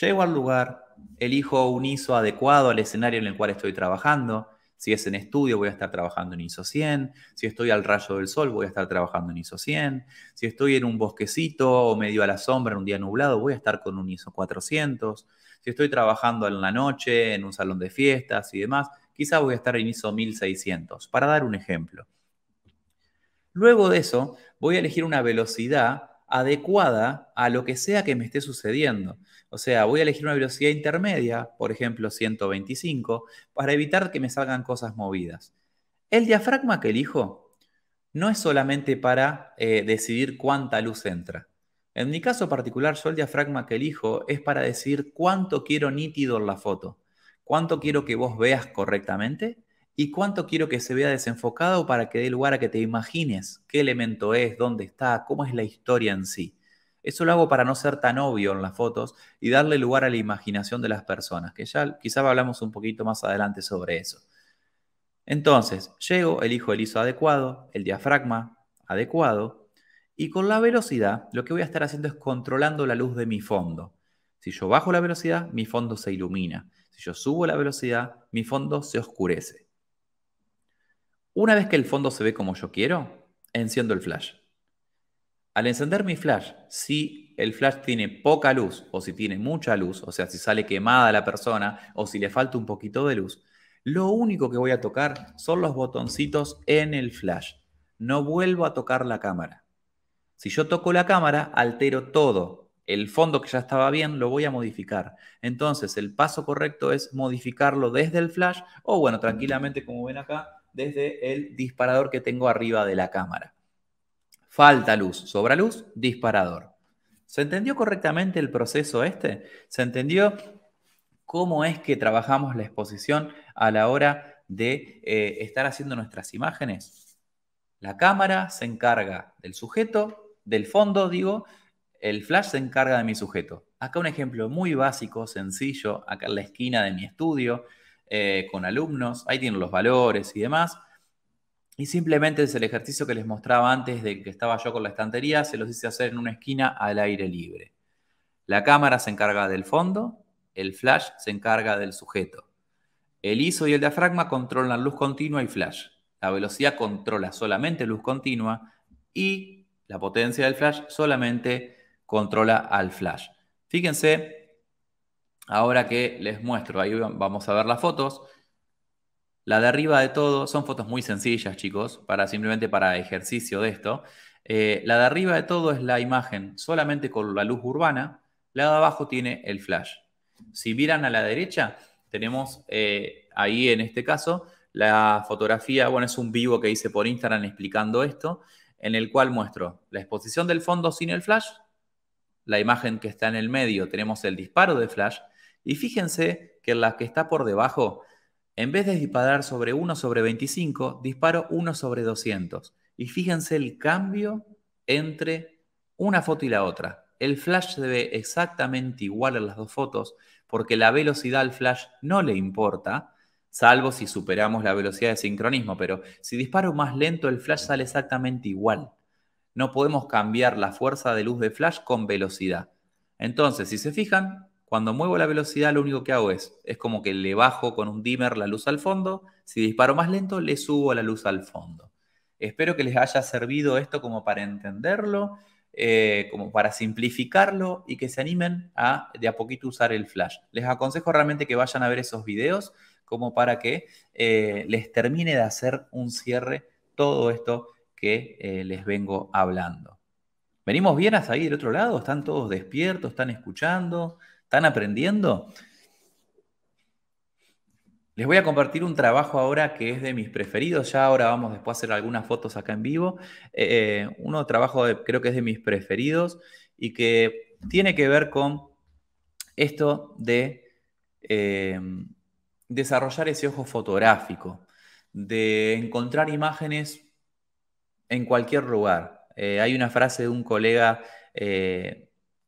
Llego al lugar, elijo un ISO adecuado al escenario en el cual estoy trabajando. Si es en estudio, voy a estar trabajando en ISO 100. Si estoy al rayo del sol, voy a estar trabajando en ISO 100. Si estoy en un bosquecito o medio a la sombra en un día nublado, voy a estar con un ISO 400. Si estoy trabajando en la noche, en un salón de fiestas y demás, quizá voy a estar en ISO 1600, para dar un ejemplo. Luego de eso, voy a elegir una velocidad adecuada a lo que sea que me esté sucediendo. O sea, voy a elegir una velocidad intermedia, por ejemplo 125, para evitar que me salgan cosas movidas. El diafragma que elijo no es solamente para eh, decidir cuánta luz entra. En mi caso particular, yo el diafragma que elijo es para decidir cuánto quiero nítido en la foto, cuánto quiero que vos veas correctamente y cuánto quiero que se vea desenfocado para que dé lugar a que te imagines qué elemento es, dónde está, cómo es la historia en sí. Eso lo hago para no ser tan obvio en las fotos y darle lugar a la imaginación de las personas, que ya quizá hablamos un poquito más adelante sobre eso. Entonces, llego, elijo el ISO adecuado, el diafragma adecuado, y con la velocidad lo que voy a estar haciendo es controlando la luz de mi fondo. Si yo bajo la velocidad, mi fondo se ilumina. Si yo subo la velocidad, mi fondo se oscurece. Una vez que el fondo se ve como yo quiero, enciendo el flash. Al encender mi flash, si el flash tiene poca luz o si tiene mucha luz, o sea, si sale quemada la persona o si le falta un poquito de luz, lo único que voy a tocar son los botoncitos en el flash. No vuelvo a tocar la cámara. Si yo toco la cámara, altero todo. El fondo que ya estaba bien lo voy a modificar. Entonces, el paso correcto es modificarlo desde el flash o, bueno, tranquilamente, como ven acá, desde el disparador que tengo arriba de la cámara. Falta luz, sobra luz, disparador. ¿Se entendió correctamente el proceso este? ¿Se entendió cómo es que trabajamos la exposición a la hora de eh, estar haciendo nuestras imágenes? La cámara se encarga del sujeto, del fondo, digo, el flash se encarga de mi sujeto. Acá un ejemplo muy básico, sencillo, acá en la esquina de mi estudio, eh, con alumnos, ahí tienen los valores y demás. Y simplemente es el ejercicio que les mostraba antes de que estaba yo con la estantería, se los hice hacer en una esquina al aire libre. La cámara se encarga del fondo, el flash se encarga del sujeto. El ISO y el diafragma controlan luz continua y flash. La velocidad controla solamente luz continua y la potencia del flash solamente controla al flash. Fíjense Ahora que les muestro, ahí vamos a ver las fotos. La de arriba de todo, son fotos muy sencillas, chicos, para simplemente para ejercicio de esto. Eh, la de arriba de todo es la imagen solamente con la luz urbana. La de abajo tiene el flash. Si miran a la derecha, tenemos eh, ahí en este caso la fotografía, bueno, es un vivo que hice por Instagram explicando esto, en el cual muestro la exposición del fondo sin el flash, la imagen que está en el medio, tenemos el disparo de flash y fíjense que la que está por debajo, en vez de disparar sobre 1 sobre 25, disparo 1 sobre 200. Y fíjense el cambio entre una foto y la otra. El flash se ve exactamente igual en las dos fotos porque la velocidad al flash no le importa, salvo si superamos la velocidad de sincronismo, pero si disparo más lento el flash sale exactamente igual. No podemos cambiar la fuerza de luz de flash con velocidad. Entonces, si se fijan, cuando muevo la velocidad, lo único que hago es, es como que le bajo con un dimmer la luz al fondo. Si disparo más lento, le subo la luz al fondo. Espero que les haya servido esto como para entenderlo, eh, como para simplificarlo y que se animen a de a poquito usar el flash. Les aconsejo realmente que vayan a ver esos videos como para que eh, les termine de hacer un cierre todo esto que eh, les vengo hablando. ¿Venimos bien hasta ahí del otro lado? ¿Están todos despiertos? ¿Están escuchando? ¿Están aprendiendo? Les voy a compartir un trabajo ahora que es de mis preferidos. Ya ahora vamos después a hacer algunas fotos acá en vivo. Eh, eh uno trabajo de, creo que es de mis preferidos y que tiene que ver con esto de eh, desarrollar ese ojo fotográfico, de encontrar imágenes en cualquier lugar. Eh, hay una frase de un colega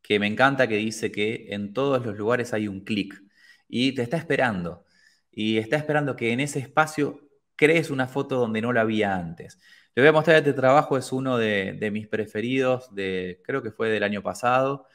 que me encanta, que dice que en todos los lugares hay un clic y te está esperando. Y está esperando que en ese espacio crees una foto donde no la había antes. Le voy a mostrar este trabajo, es uno de, mis preferidos, de, creo que fue del año pasado,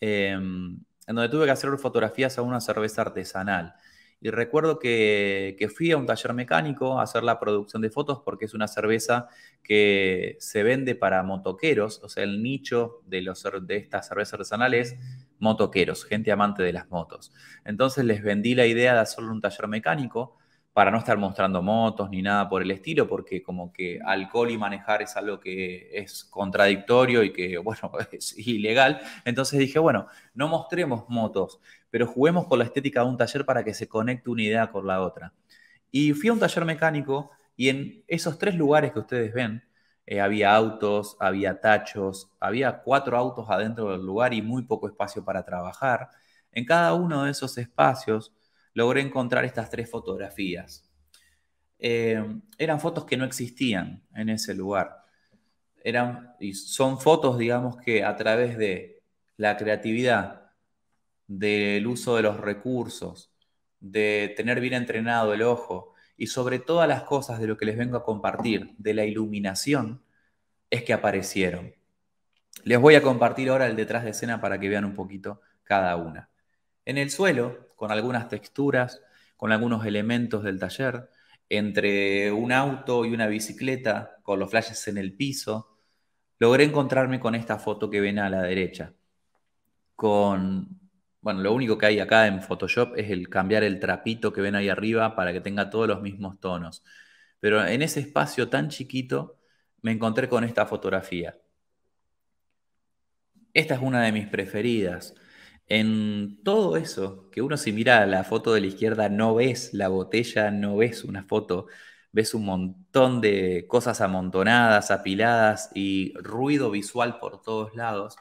em, en donde tuve que hacer fotografías a una cerveza artesanal. Y recuerdo que, fui a un taller mecánico a hacer la producción de fotos porque es una cerveza que se vende para motoqueros, o sea, el nicho de, los, de estas cervezas artesanales motoqueros, gente amante de las motos. Entonces les vendí la idea de hacer un taller mecánico para no estar mostrando motos ni nada por el estilo, porque como que alcohol y manejar es algo que es contradictorio y que, [laughs] bueno, es ilegal. Entonces dije, bueno, no mostremos motos, pero juguemos con la estética de un taller para que se conecte una idea con la otra. Y fui a un taller mecánico y en esos tres lugares que ustedes ven, eh, había autos, había tachos, había cuatro autos adentro del lugar y muy poco espacio para trabajar. En cada uno de esos espacios, logré encontrar estas tres fotografías. Eh, eran fotos que no existían en ese lugar. Eran, y son fotos, digamos, que a través de la creatividad, del uso de los recursos, de tener bien entrenado el ojo y sobre todas las cosas de lo que les vengo a compartir, de la iluminación, es que aparecieron. Les voy a compartir ahora el detrás de escena para que vean un poquito cada una. En el suelo con algunas texturas, con algunos elementos del taller, entre un auto y una bicicleta, con los flashes en el piso, logré encontrarme con esta foto que ven a la derecha. Con, bueno, lo único que hay acá en Photoshop es el cambiar el trapito que ven ahí arriba para que tenga todos los mismos tonos. Pero en ese espacio tan chiquito me encontré con esta fotografía. Esta es una de mis preferidas en todo eso, que uno si mira la foto de la izquierda no ves la botella, no ves una foto, ves un montón de cosas amontonadas, apiladas y ruido visual por todos lados,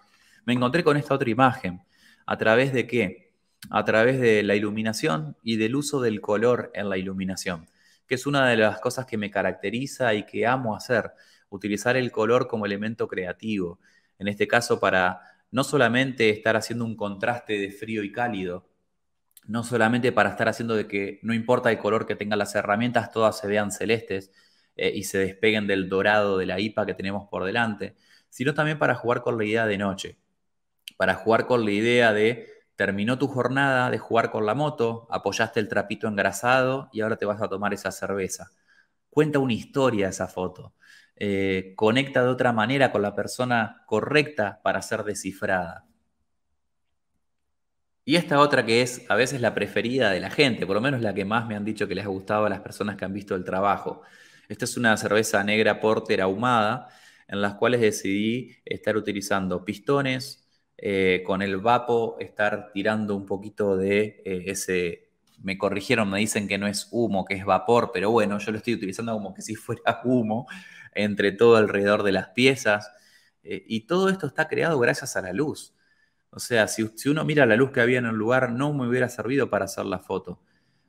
me encontré con esta otra imagen. ¿A través de qué? A través de la iluminación y del uso del color en la iluminación, que es una de las cosas que me caracteriza y que amo hacer, utilizar el color como elemento creativo, en este caso para no solamente estar haciendo un contraste de frío y cálido, no solamente para estar haciendo de que no importa el color que tengan las herramientas, todas se vean celestes eh, y se despeguen del dorado de la IPA que tenemos por delante, sino también para jugar con la idea de noche, para jugar con la idea de terminó tu jornada de jugar con la moto, apoyaste el trapito engrasado y ahora te vas a tomar esa cerveza. Cuenta una historia esa foto. Eh, conecta de otra manera con la persona correcta para ser descifrada. Y esta otra que es a veces la preferida de la gente, por lo menos la que más me han dicho que les ha gustado a las personas que han visto el trabajo. Esta es una cerveza negra porter ahumada, en las cuales decidí estar utilizando pistones, eh, con el vapo, estar tirando un poquito de eh, ese... Me corrigieron, me dicen que no es humo, que es vapor, pero bueno, yo lo estoy utilizando como que si fuera [laughs] humo, entre todo alrededor de las piezas. Eh, y todo esto está creado gracias a la luz. O sea, si, uno mira la luz que había en el lugar, no me hubiera servido para hacer la foto.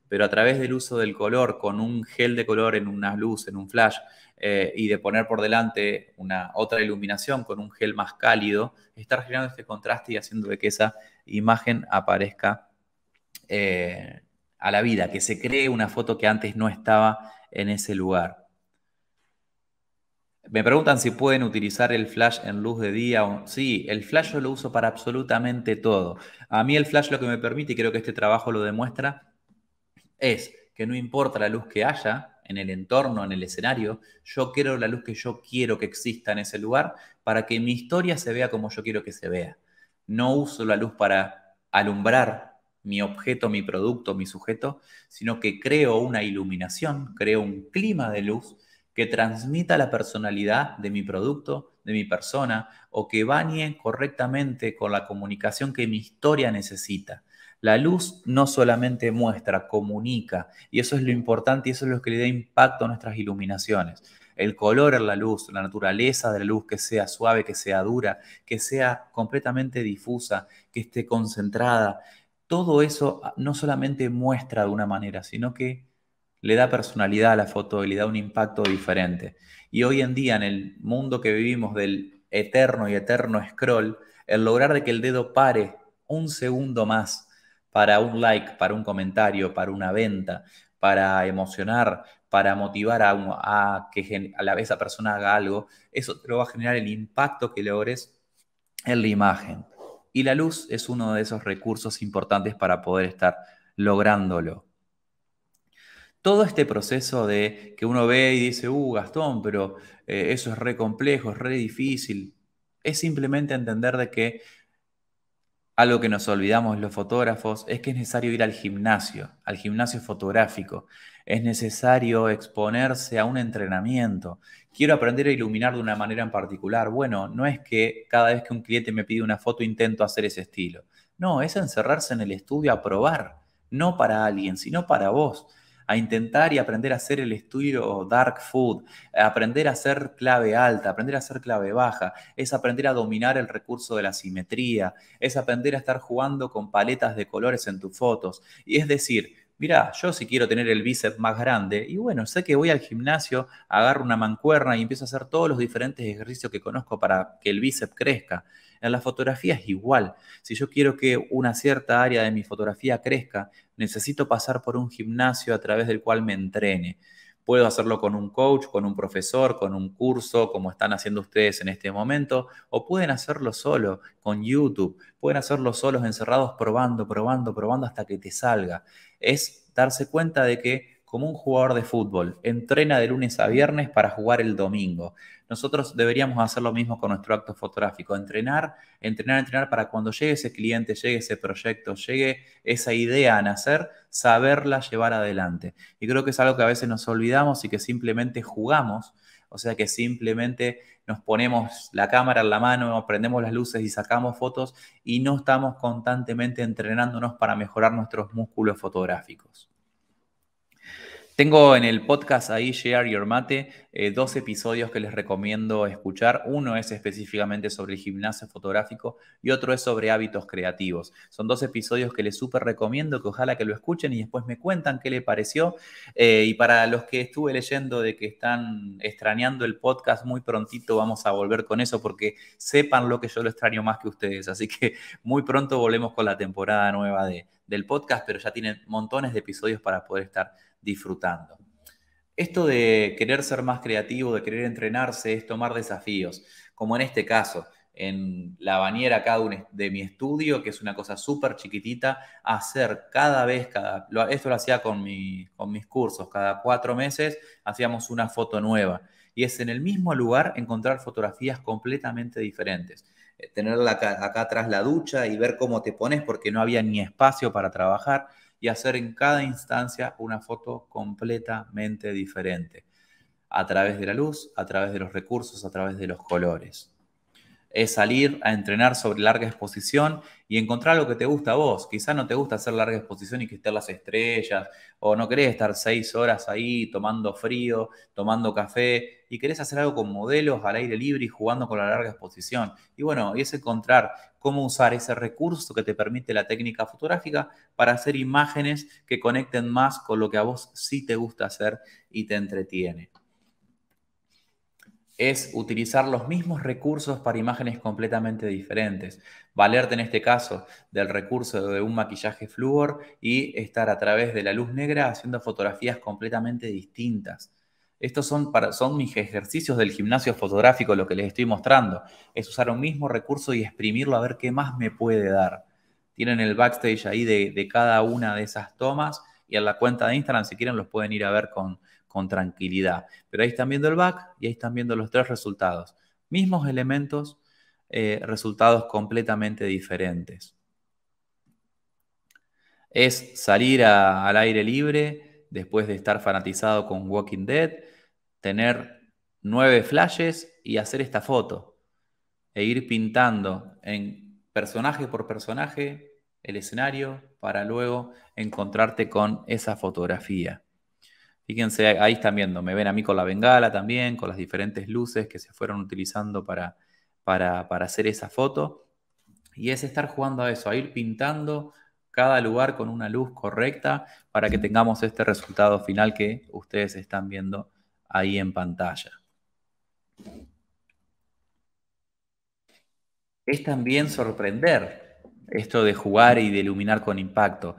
Pero a través del uso del color, con un gel de color en una luz, en un flash, eh, y de poner por delante una otra iluminación con un gel más cálido, está generando este contraste y haciendo que esa imagen aparezca eh, a la vida, que se cree una foto que antes no estaba en ese lugar. Me preguntan si pueden utilizar el flash en luz de día. Sí, el flash yo lo uso para absolutamente todo. A mí el flash lo que me permite, y creo que este trabajo lo demuestra, es que no importa la luz que haya en el entorno, en el escenario, yo quiero la luz que yo quiero que exista en ese lugar para que mi historia se vea como yo quiero que se vea. No uso la luz para alumbrar mi objeto, mi producto, mi sujeto, sino que creo una iluminación, creo un clima de luz que transmita la personalidad de mi producto, de mi persona, o que bañe correctamente con la comunicación que mi historia necesita. La luz no solamente muestra, comunica, y eso es lo importante y eso es lo que le da impacto a nuestras iluminaciones. El color en la luz, la naturaleza de la luz, que sea suave, que sea dura, que sea completamente difusa, que esté concentrada, todo eso no solamente muestra de una manera, sino que le da personalidad a la foto y le da un impacto diferente. Y hoy en día, en el mundo que vivimos del eterno y eterno scroll, el lograr de que el dedo pare un segundo más para un like, para un comentario, para una venta, para emocionar, para motivar a, a que a la, vez esa persona haga algo, eso te lo va a generar el impacto que logres en la imagen. Y la luz es uno de esos recursos importantes para poder estar lográndolo todo este proceso de que uno ve y dice, uh, Gastón, pero eh, eso es re complejo, es re difícil, es simplemente entender de que algo que nos olvidamos los fotógrafos es que es necesario ir al gimnasio, al gimnasio fotográfico. Es necesario exponerse a un entrenamiento. Quiero aprender a iluminar de una manera en particular. Bueno, no es que cada vez que un cliente me pide una foto intento hacer ese estilo. No, es encerrarse en el estudio a probar, no para alguien, sino para vos a intentar y aprender a hacer el estudio dark food, aprender a hacer clave alta, aprender a hacer clave baja, es aprender a dominar el recurso de la simetría, es aprender a estar jugando con paletas de colores en tus fotos. Y es decir, mirá, yo si quiero tener el bíceps más grande, y bueno, sé que voy al gimnasio, agarro una mancuerna y empiezo a hacer todos los diferentes ejercicios que conozco para que el bíceps crezca. En la fotografía es igual. Si yo quiero que una cierta área de mi fotografía crezca, necesito pasar por un gimnasio a través del cual me entrene. Puedo hacerlo con un coach, con un profesor, con un curso, como están haciendo ustedes en este momento, o pueden hacerlo solo, con YouTube, pueden hacerlo solos, encerrados, probando, probando, probando hasta que te salga. Es darse cuenta de que como un jugador de fútbol. Entrena de lunes a viernes para jugar el domingo. Nosotros deberíamos hacer lo mismo con nuestro acto fotográfico. Entrenar, entrenar, entrenar para cuando llegue ese cliente, llegue ese proyecto, llegue esa idea a nacer, saberla llevar adelante. Y creo que es algo que a veces nos olvidamos y que simplemente jugamos. O sea que simplemente nos ponemos la cámara en la mano, prendemos las luces y sacamos fotos y no estamos constantemente entrenándonos para mejorar nuestros músculos fotográficos. Tengo en el podcast ahí, Share Your Mate, eh, dos episodios que les recomiendo escuchar. Uno es específicamente sobre el gimnasio fotográfico y otro es sobre hábitos creativos. Son dos episodios que les súper recomiendo, que ojalá que lo escuchen y después me cuentan qué les pareció. Eh, y para los que estuve leyendo de que están extrañando el podcast, muy prontito vamos a volver con eso porque sepan lo que yo lo extraño más que ustedes. Así que muy pronto volvemos con la temporada nueva del podcast, pero ya tienen montones de episodios para poder estar disfrutando. Esto de querer ser más creativo, de querer entrenarse, es tomar desafíos, como en este caso, en la bañera acá de, mi estudio, que es una cosa súper chiquitita, hacer cada vez, cada, esto lo hacía con, mi, con mis cursos, cada cuatro meses hacíamos una foto nueva. Y es en el mismo lugar encontrar fotografías completamente diferentes. Eh, tenerla acá, acá atrás la ducha y ver cómo te pones porque no había ni espacio para trabajar y hacer en cada instancia una foto completamente diferente, a través de la luz, a través de los recursos, a través de los colores es salir a entrenar sobre larga exposición y encontrar lo que te gusta a vos. quizá no te gusta hacer larga exposición y que las estrellas, o no querés estar seis horas ahí tomando frío, tomando café, y querés hacer algo con modelos al aire libre y jugando con la larga exposición. Y bueno, y es encontrar cómo usar ese recurso que te permite la técnica fotográfica para hacer imágenes que conecten más con lo que a vos sí te gusta hacer y te entretiene es utilizar los mismos recursos para imágenes completamente diferentes. Valerte en este caso del recurso de un maquillaje flúor y estar a través de la luz negra haciendo fotografías completamente distintas. Estos son, son mis ejercicios del gimnasio fotográfico, lo que les estoy mostrando. Es usar un mismo recurso y exprimirlo a ver qué más me puede dar. Tienen el backstage ahí de, de cada una de esas tomas y en la cuenta de Instagram, si quieren, los pueden ir a ver con, con tranquilidad. Pero ahí están viendo el back y ahí están viendo los tres resultados. Mismos elementos, eh, resultados completamente diferentes. Es salir al aire libre después de estar fanatizado con Walking Dead, tener nueve flashes y hacer esta foto. E ir pintando en personaje por personaje el escenario para luego encontrarte con esa fotografía. Fíjense, ahí están viendo, me ven a mí con la bengala también, con las diferentes luces que se fueron utilizando para, para, para hacer esa foto. Y es estar jugando a eso, a ir pintando cada lugar con una luz correcta para que tengamos este resultado final que ustedes están viendo ahí en pantalla. Es también sorprender esto de jugar y de iluminar con impacto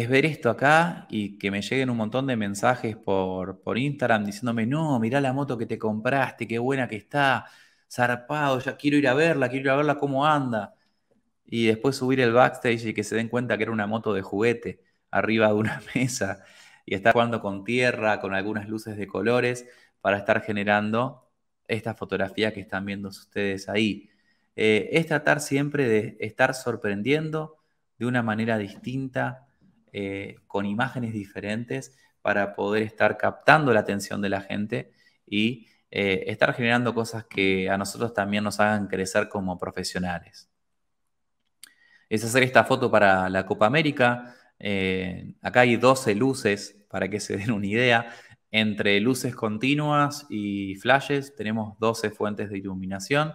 es ver esto acá y que me lleguen un montón de mensajes por, por Instagram diciéndome, no, mirá la moto que te compraste, qué buena que está, zarpado, ya quiero ir a verla, quiero ir a verla cómo anda. Y después subir el backstage y que se den cuenta que era una moto de juguete arriba de una [laughs] mesa y estar jugando con tierra, con algunas luces de colores, para estar generando esta fotografía que están viendo ustedes ahí. Eh, es tratar siempre de estar sorprendiendo de una manera distinta, eh, con imágenes diferentes para poder estar captando la atención de la gente y eh, estar generando cosas que a nosotros también nos hagan crecer como profesionales. Es hacer esta foto para la Copa América. Eh, acá hay 12 luces, para que se den una idea. Entre luces continuas y flashes tenemos 12 fuentes de iluminación,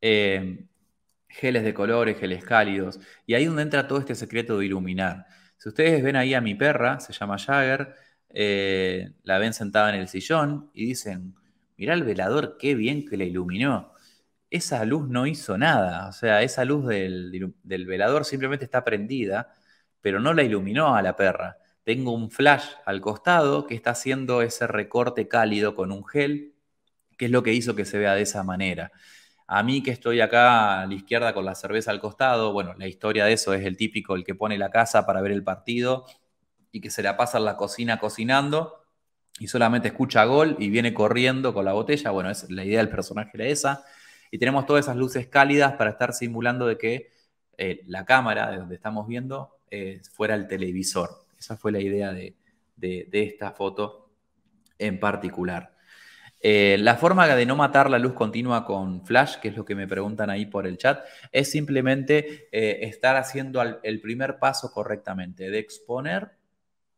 geles de colores, geles cálidos. Y ahí es donde entra todo este secreto de iluminar. Si ustedes ven ahí a mi perra, se llama Jagger, eh, la ven sentada en el sillón y dicen, mirá el velador, qué bien que la iluminó. Esa luz no hizo nada, o sea, esa luz del velador simplemente está prendida, pero no la iluminó a la perra. Tengo un flash al costado que está haciendo ese recorte cálido con un gel, que es lo que hizo que se vea de esa manera a mí que estoy acá a la izquierda con la cerveza al costado. Bueno, la historia de eso es el típico, el que pone la casa para ver el partido y que se la pasa en la cocina cocinando y solamente escucha gol y viene corriendo con la botella. Bueno, es la idea del personaje era esa. Y tenemos todas esas luces cálidas para estar simulando de que eh, la cámara de donde estamos viendo eh, fuera el televisor. Esa fue la idea de esta foto en particular. Eh, la forma de no matar la luz continua con flash, que es lo que me preguntan ahí por el chat, es simplemente eh, estar haciendo el primer paso correctamente, de exponer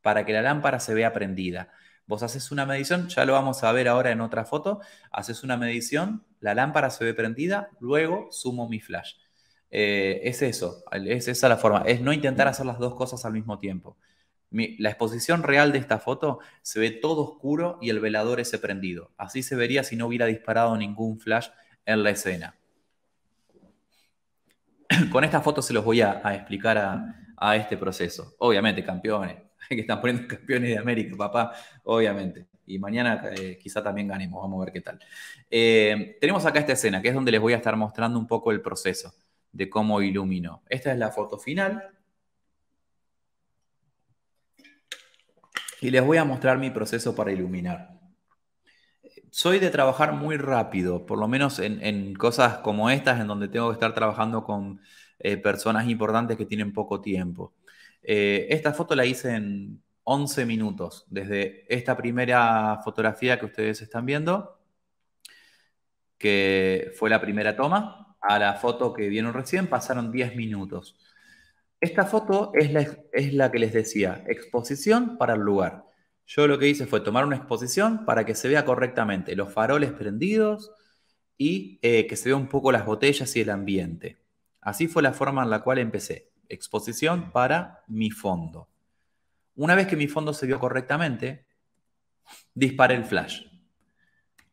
para que la lámpara se vea prendida. Vos haces una medición, ya lo vamos a ver ahora en otra foto, haces una medición, la lámpara se ve prendida, luego sumo mi flash. Eh, es eso, es esa la forma, es no intentar hacer las dos cosas al mismo tiempo la exposición real de esta foto se ve todo oscuro y el velador ese prendido. Así se vería si no hubiera disparado ningún flash en la escena. [clears throat] Con esta foto se los voy a, explicar a, este proceso. Obviamente, campeones, [laughs] que están poniendo campeones de América, papá, obviamente. Y mañana eh, quizá también ganemos, vamos a ver qué tal. Eh, tenemos acá esta escena, que es donde les voy a estar mostrando un poco el proceso de cómo iluminó. Esta es la foto final. y les voy a mostrar mi proceso para iluminar. Soy de trabajar muy rápido, por lo menos en, cosas como estas, en donde tengo que estar trabajando con eh, personas importantes que tienen poco tiempo. Eh, esta foto la hice en 11 minutos, desde esta primera fotografía que ustedes están viendo, que fue la primera toma, a la foto que vieron recién, pasaron 10 minutos. Esta foto es la, que les decía, exposición para el lugar. Yo lo que hice fue tomar una exposición para que se vea correctamente los faroles prendidos y eh, que se vea un poco las botellas y el ambiente. Así fue la forma en la cual empecé. Exposición para mi fondo. Una vez que mi fondo se vio correctamente, disparé el flash.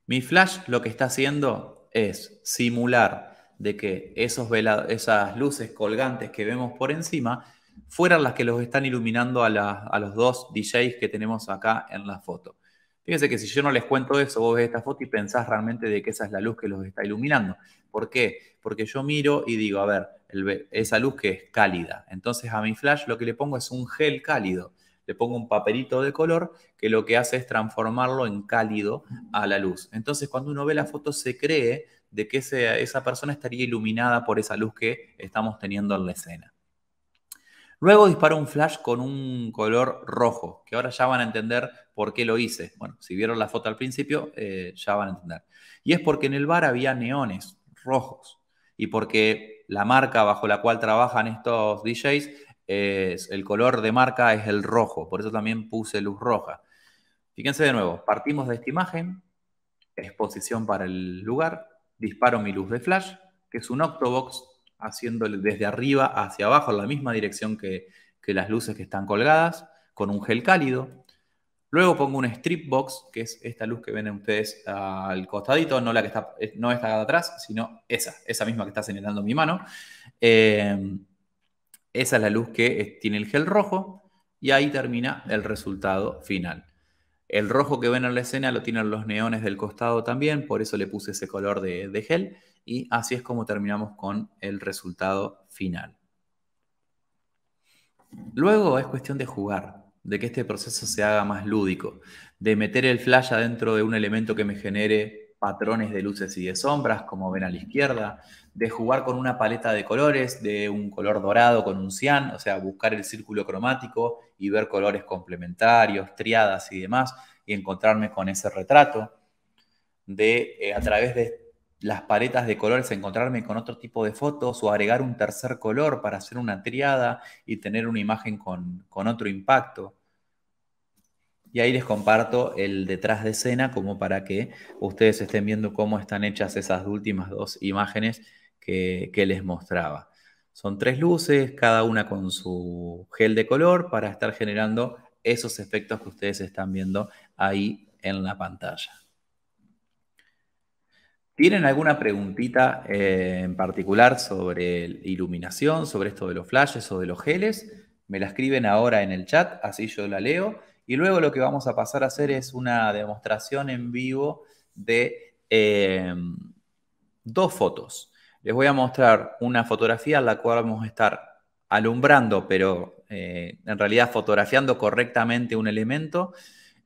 Mi flash lo que está haciendo es simular de que esos esas luces colgantes que vemos por encima fueran las que los están iluminando a, los dos DJs que tenemos acá en la foto. Fíjense que si yo no les cuento eso, vos ves esta foto y pensás realmente de que esa es la luz que los está iluminando. ¿Por qué? Porque yo miro y digo, a ver, esa luz que es cálida. Entonces a mi flash lo que le pongo es un gel cálido. Le pongo un papelito de color que lo que hace es transformarlo en cálido a la luz. Entonces cuando uno ve la foto se cree de que esa persona estaría iluminada por esa luz que estamos teniendo en la escena. Luego disparo un flash con un color rojo, que ahora ya van a entender por qué lo hice. Bueno, si vieron la foto al principio, eh, ya van a entender. Y es porque en el bar había neones rojos y porque la marca bajo la cual trabajan estos DJs, el color de marca es el rojo, por eso también puse luz roja. Fíjense de nuevo, partimos de esta imagen, exposición para el lugar, disparo mi luz de flash, que es un octobox haciéndole desde arriba hacia abajo en la misma dirección que, las luces que están colgadas, con un gel cálido. Luego pongo un strip box, que es esta luz que ven ustedes al costadito, no la que está, eh, no está de atrás, sino esa, esa misma que está señalando mi mano. Eh, esa es la luz que eh, tiene el gel rojo y ahí termina el resultado final. El rojo que ven en la escena lo tienen los neones del costado también, por eso le puse ese color de, gel. Y así es como terminamos con el resultado final. Luego es cuestión de jugar, de que este proceso se haga más lúdico, de meter el flash adentro de un elemento que me genere patrones de luces y de sombras, como ven a la izquierda, de jugar con una paleta de colores, de un color dorado con un cian, o sea, buscar el círculo cromático y ver colores complementarios, triadas y demás, y encontrarme con ese retrato, de eh, a través de las paletas de colores encontrarme con otro tipo de fotos o agregar un tercer color para hacer una triada y tener una imagen con, con otro impacto. Y ahí les comparto el detrás de escena como para que ustedes estén viendo cómo están hechas esas últimas dos imágenes que, les mostraba. Son tres luces, cada una con su gel de color para estar generando esos efectos que ustedes están viendo ahí en la pantalla. ¿Tienen alguna preguntita eh, en particular sobre iluminación, sobre esto de los flashes o de los geles? Me la escriben ahora en el chat, así yo la leo. Y luego lo que vamos a pasar a hacer es una demostración en vivo de eh, dos fotos. Les voy a mostrar una fotografía en la cual vamos a estar alumbrando, pero eh, en realidad fotografiando correctamente un elemento,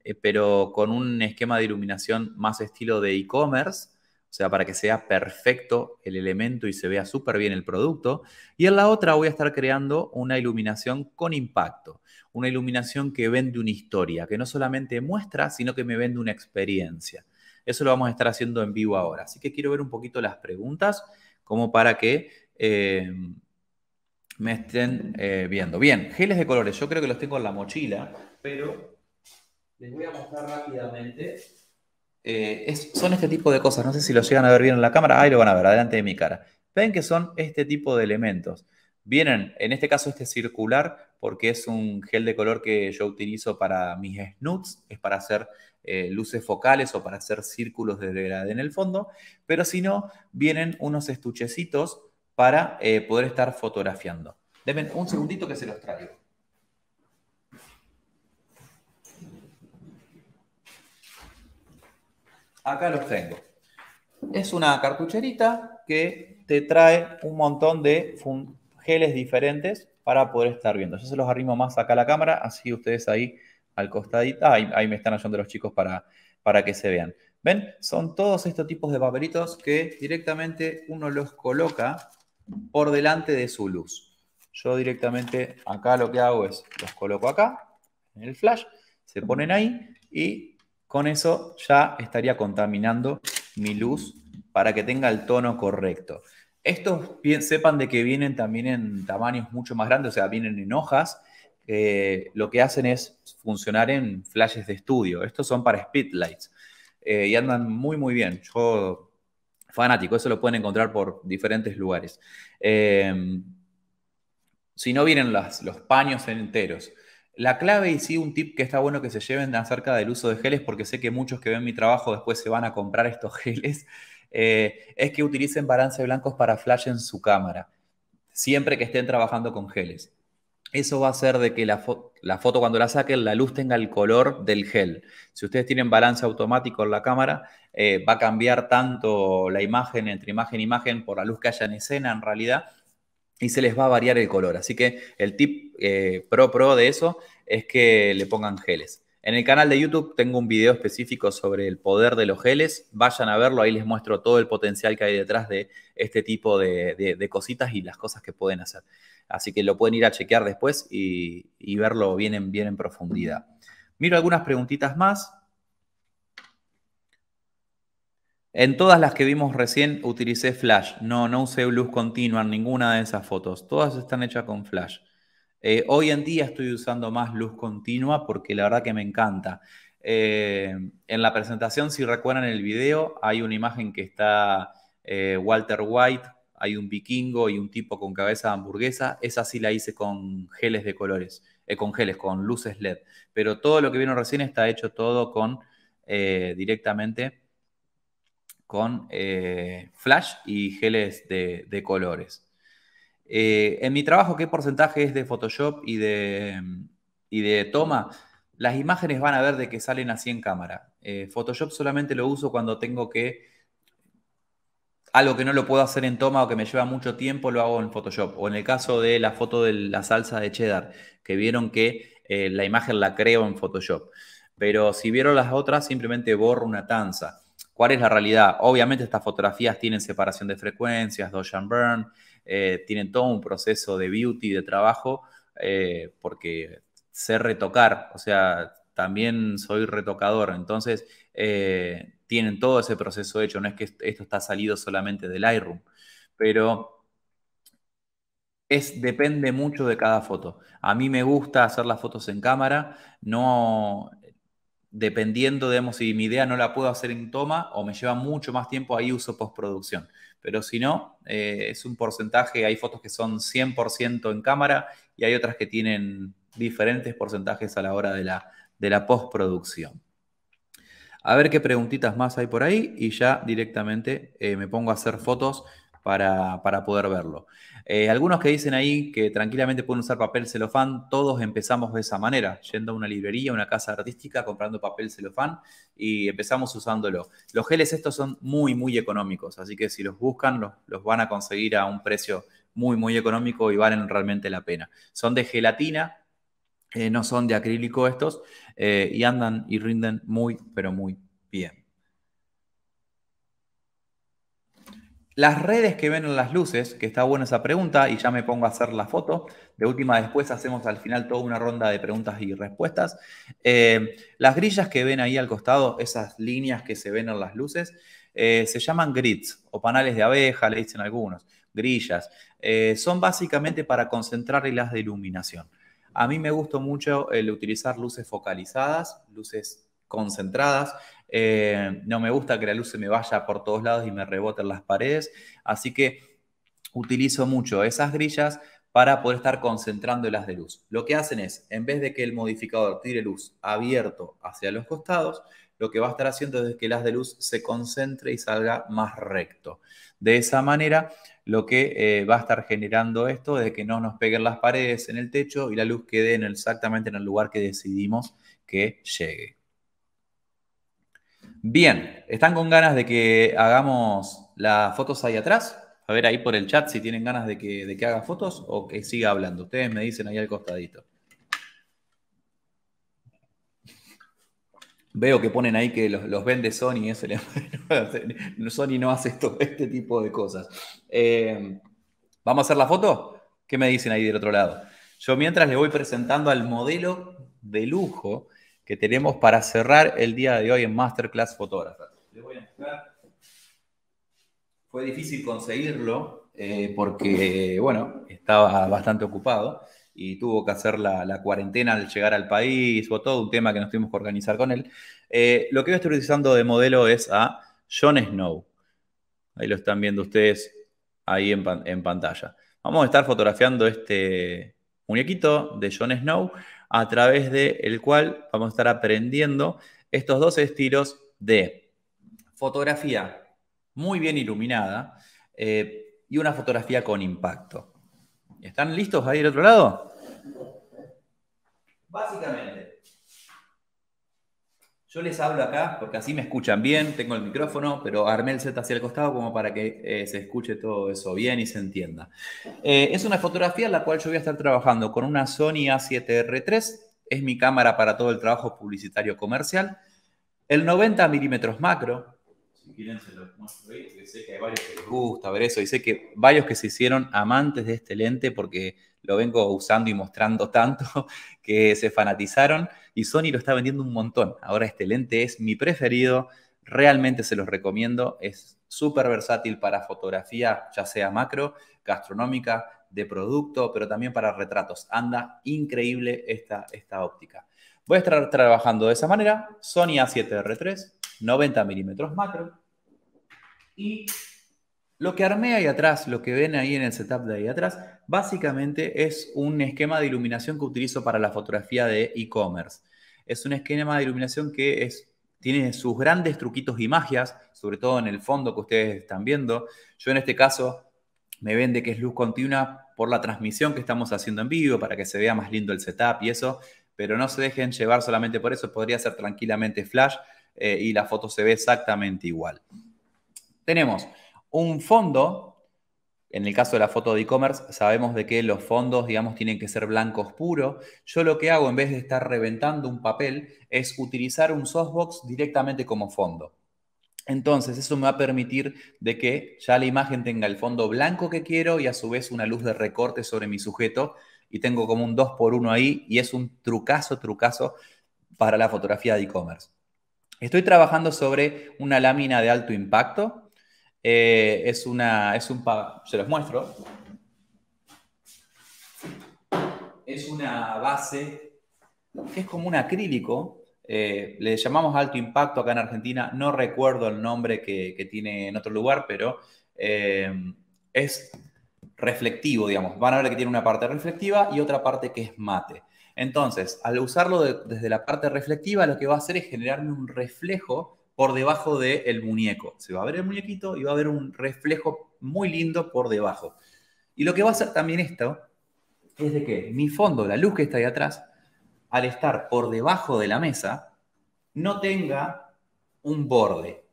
eh, pero con un esquema de iluminación más estilo de e-commerce, o sea, para que sea perfecto el elemento y se vea súper bien el producto. Y en la otra voy a estar creando una iluminación con impacto, una iluminación que vende una historia, que no solamente muestra, sino que me vende una experiencia. Eso lo vamos a estar haciendo en vivo ahora. Así que quiero ver un poquito las preguntas como para que eh, me estén eh, viendo. Bien, geles de colores. Yo creo que los tengo en la mochila, pero les voy a mostrar rápidamente. Eh, son este tipo de cosas. No sé si los llegan a ver bien en la cámara. Ahí lo van a ver, adelante de mi cara. Ven que son este tipo de elementos. Vienen, en este caso este circular, porque es un gel de color que yo utilizo para mis snoots. es para hacer eh, luces focales o para hacer círculos de en el fondo, pero si no, vienen unos estuchecitos para eh, poder estar fotografiando. Denme un segundito que se los traigo. Acá los tengo. Es una cartucherita que te trae un montón de geles diferentes para poder estar viendo. Yo se los arrimo más acá a la cámara, así ustedes ahí al costadito. ahí, me están ayudando los chicos para, que se vean. ¿Ven? Son todos estos tipos de papelitos que directamente uno los coloca por delante de su luz. Yo directamente acá lo que hago es los coloco acá, en el flash, se ponen ahí y con eso ya estaría contaminando mi luz para que tenga el tono correcto. Estos sepan de que vienen también en tamaños mucho más grandes, o sea, vienen en hojas eh, lo que hacen es funcionar en flashes de estudio. Estos son para speedlights eh, y andan muy, muy bien. Yo, fanático, eso lo pueden encontrar por diferentes lugares. Em, si no vienen las, los paños enteros. La clave y sí un tip que está bueno que se lleven acerca del uso de geles, porque sé que muchos que ven mi trabajo después se van a comprar estos [laughs] geles, eh, es que utilicen balance blancos para flash en su cámara, siempre que estén trabajando con geles eso va a hacer de que la, foto cuando la saquen, la luz tenga el color del gel. Si ustedes tienen balance automático en la cámara, eh, va a cambiar tanto la imagen entre imagen e imagen por la luz que haya en escena en realidad y se les va a variar el color. Así que el tip eh, pro pro de eso es que le pongan geles. En el canal de YouTube tengo un video específico sobre el poder de los geles. Vayan a verlo, ahí les muestro todo el potencial que hay detrás de este tipo de cositas y las cosas que pueden hacer. Así que lo pueden ir a chequear después y, verlo bien en, profundidad. Miro algunas preguntitas más. En todas las que vimos recién utilicé Flash. No, no usé luz continua en ninguna de esas fotos. Todas están hechas con Flash. Eh, hoy en día estoy usando más luz continua porque la verdad que me encanta. Eh, en la presentación, si recuerdan el video, hay una imagen que está eh, Walter White hay un vikingo y un tipo con cabeza hamburguesa. Esa sí la hice con geles de colores, eh, con geles, con luces LED. Pero todo lo que vieron recién está hecho todo con eh, directamente con eh, flash y geles de, colores. en mi trabajo, ¿qué porcentaje es de Photoshop y y de toma? Las imágenes van a ver de que salen así en cámara. Photoshop solamente lo uso cuando tengo que algo que no lo puedo hacer en toma o que me lleva mucho tiempo, lo hago en Photoshop. O en el caso de la foto de la salsa de cheddar, que vieron que eh, la imagen la creo en Photoshop. Pero si vieron las otras, simplemente borro una tanza. ¿Cuál es la realidad? Obviamente estas fotografías tienen separación de frecuencias, dodge and burn, eh, tienen todo un proceso de beauty, de trabajo, eh, porque sé retocar, o sea, también soy retocador, entonces tienen todo ese proceso hecho, no es que esto está salido solamente del iRoom pero es, depende mucho de cada foto. A mí me gusta hacer las fotos en cámara, no dependiendo, digamos, si mi idea no la puedo hacer en toma o me lleva mucho más tiempo, ahí uso postproducción. Pero si no, eh, es un porcentaje, hay fotos que son 100% en cámara y hay otras que tienen diferentes porcentajes a la hora de de la postproducción. A ver qué preguntitas más hay por ahí y ya directamente eh, me pongo a hacer fotos para, poder verlo. Eh, algunos que dicen ahí que tranquilamente pueden usar papel celofán, todos empezamos de esa manera, yendo a una librería, a una casa artística, comprando papel celofán y empezamos usándolo. Los geles estos son muy, muy económicos, así que si los buscan, los, van a conseguir a un precio muy, muy económico y valen realmente la pena. Son de gelatina, eh, no son de acrílico estos, eh, y andan y rinden muy, pero muy bien. Las redes que ven en las luces, que está buena esa pregunta y ya me pongo a hacer la foto. De última, después hacemos al final toda una ronda de preguntas y respuestas. Eh, las grillas que ven ahí al costado, esas líneas que se ven en las luces, eh, se llaman grids o panales de abeja, le dicen algunos, grillas. son básicamente para concentrar hilas de iluminación. A mí me gustó mucho el utilizar luces focalizadas, luces concentradas. Eh, no me gusta que la luz se me vaya por todos lados y me rebote en las paredes. Así que utilizo mucho esas grillas para poder estar concentrando las de luz. Lo que hacen es, en vez de que el modificador tire luz abierto hacia los costados, lo que va a estar haciendo es que las de luz se concentre y salga más recto. De esa manera lo que eh, va a estar generando esto de que no nos peguen las paredes en el techo y la luz quede en exactamente en el lugar que decidimos que llegue. Bien, ¿están con ganas de que hagamos las fotos ahí atrás? A ver ahí por el chat si tienen ganas de que, de que haga fotos o que siga hablando. Ustedes me dicen ahí al costadito. Veo que ponen ahí que los, los vende Sony, [laughs] Sony no hace todo este tipo de cosas. Eh, ¿Vamos a hacer la foto? ¿Qué me dicen ahí del otro lado? Yo mientras le voy presentando al modelo de lujo que tenemos para cerrar el día de hoy en Masterclass Fotógrafa. Les voy a mostrar. Fue difícil conseguirlo eh, porque, bueno, estaba bastante ocupado y tuvo que hacer la, cuarentena al llegar al país, o todo un tema que nos tuvimos que organizar con él. Eh, lo que voy a estar utilizando de modelo es a Jon Snow. Ahí lo están viendo ustedes ahí en, pantalla. Vamos a estar fotografiando este muñequito de Jon Snow a través del cual vamos a estar aprendiendo estos dos estilos de fotografía muy bien iluminada eh, y una fotografía con impacto. ¿Están listos ahí del otro lado? Básicamente, yo les hablo acá porque así me escuchan bien, tengo el micrófono, pero armé el set hacia el costado como para que eh, se escuche todo eso bien y se entienda. Eh, es una fotografía en la cual yo voy a estar trabajando con una Sony A7R3, es mi cámara para todo el trabajo publicitario comercial, el 90 milímetros macro, si quieren, se los muestro ahí, sé que hay varios que les gusta ver eso. Y sé que varios que se hicieron amantes de este lente porque lo vengo usando y mostrando tanto [laughs] que se fanatizaron. Y Sony lo está vendiendo un montón. Ahora este lente es mi preferido. Realmente se los recomiendo. Es súper versátil para fotografía, ya sea macro, gastronómica, de producto, pero también para retratos. Anda increíble esta, esta óptica. Voy a estar trabajando de esa manera. Sony A7R3, 90 milímetros macro. Y lo que armé ahí atrás, lo que ven ahí en el setup de ahí atrás, básicamente es un esquema de iluminación que utilizo para la fotografía de e-commerce. Es un esquema de iluminación que es, tiene sus grandes truquitos y magias, sobre todo en el fondo que ustedes están viendo. Yo en este caso me vende que es luz continua por la transmisión que estamos haciendo en vivo para que se vea más lindo el setup y eso, pero no se dejen llevar solamente por eso, podría ser tranquilamente flash. Eh, y la foto se ve exactamente igual. Tenemos un fondo. En el caso de la foto de e-commerce, sabemos de que los fondos, digamos, tienen que ser blancos puros. Yo lo que hago, en vez de estar reventando un papel, es utilizar un softbox directamente como fondo. Entonces, eso me va a permitir de que ya la imagen tenga el fondo blanco que quiero y a su vez una luz de recorte sobre mi sujeto. Y tengo como un 2x1 ahí y es un trucazo, trucazo para la fotografía de e-commerce. Estoy trabajando sobre una lámina de alto impacto. Eh, es una, se los muestro. Es una base que es como un acrílico. Eh, le llamamos alto impacto acá en Argentina. No recuerdo el nombre que, tiene en otro lugar, pero eh, es reflectivo, digamos. Van a ver que tiene una parte reflectiva y otra parte que es mate. Entonces, al usarlo desde la parte reflectiva, lo que va a hacer es generarme un reflejo por debajo del muñeco. Se va a ver el muñequito y va a haber un reflejo muy lindo por debajo. Y lo que va a hacer también esto es de que mi fondo, la luz que está ahí atrás, al estar por debajo de la mesa, no tenga un borde.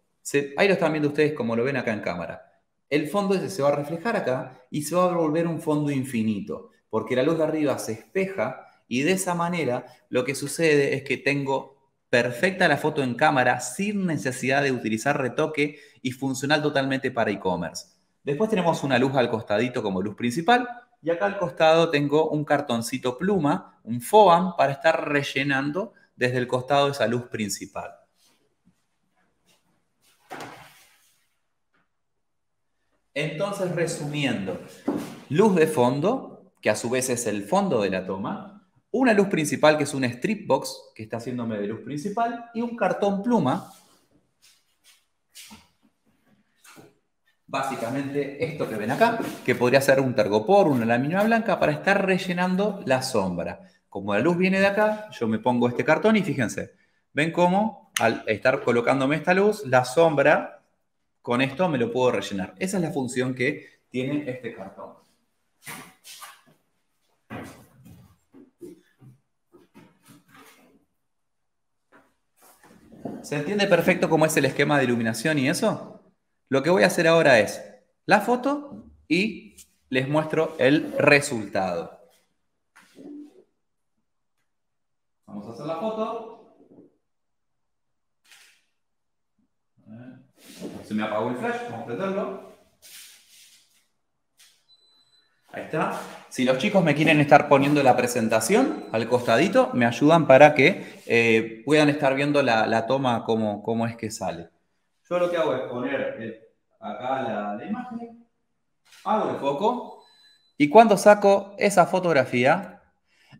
ahí lo están viendo ustedes como lo ven acá en cámara. El fondo se va a reflejar acá y se va a volver un fondo infinito, porque la luz de arriba se espeja y de esa manera lo que sucede es que tengo perfecta la foto en cámara sin necesidad de utilizar retoque y funcional totalmente para e-commerce. Después tenemos una luz al costadito como luz principal y acá al costado tengo un cartoncito pluma, un FOAM, para estar rellenando desde el costado de esa luz principal. Entonces, resumiendo, luz de fondo, que a su vez es el fondo de la toma, una luz principal que es una strip box, que está haciéndome de luz principal, y un cartón pluma. Básicamente esto que ven acá, que podría ser un tergopor, una lámina blanca, para estar rellenando la sombra. Como la luz viene de acá, yo me pongo este cartón y fíjense, ven cómo al estar colocándome esta luz, la sombra con esto me lo puedo rellenar. Esa es la función que tiene este cartón. ¿Se entiende perfecto cómo es el esquema de iluminación y eso? Lo que voy a hacer ahora es la foto y les muestro el resultado. Vamos a hacer la foto. Se me apagó el flash, vamos a prenderlo. Ahí está. Si los chicos me quieren estar poniendo la presentación al costadito, me ayudan para que eh, puedan estar viendo la, toma como es que sale. Yo lo que hago es poner eh, acá la, la imagen, hago el foco y cuando saco esa fotografía,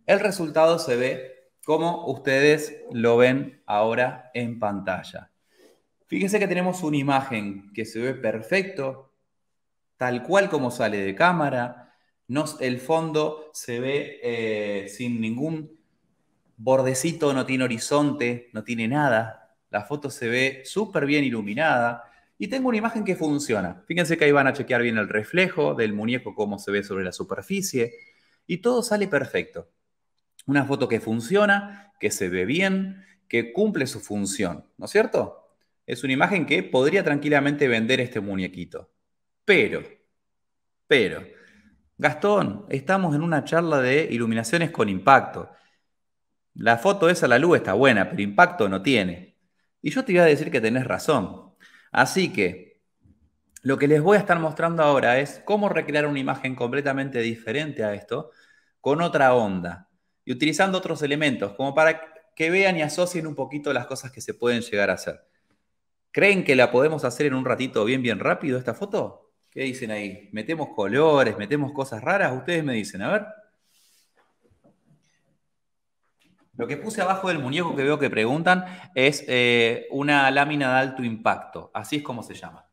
el resultado se ve como ustedes lo ven ahora en pantalla. Fíjense que tenemos una imagen que se ve perfecto, tal cual como sale de cámara el fondo se ve eh, sin ningún bordecito, no tiene horizonte, no tiene nada. La foto se ve súper bien iluminada. Y tengo una imagen que funciona. Fíjense que ahí van a chequear bien el reflejo del muñeco, cómo se ve sobre la superficie. Y todo sale perfecto. Una foto que funciona, que se ve bien, que cumple su función, ¿no es cierto? Es una imagen que podría tranquilamente vender este muñequito. Pero, pero, Gastón, estamos en una charla de iluminaciones con impacto. La foto esa, la luz está buena, pero impacto no tiene. Y yo te iba a decir que tenés razón. Así que lo que les voy a estar mostrando ahora es cómo recrear una imagen completamente diferente a esto, con otra onda y utilizando otros elementos, como para que vean y asocien un poquito las cosas que se pueden llegar a hacer. ¿Creen que la podemos hacer en un ratito bien, bien rápido esta foto? ¿Qué dicen ahí? ¿Metemos colores? ¿Metemos cosas raras? Ustedes me dicen, a ver. Lo que puse abajo del muñeco que veo que preguntan es eh, una lámina de alto impacto. Así es como se llama.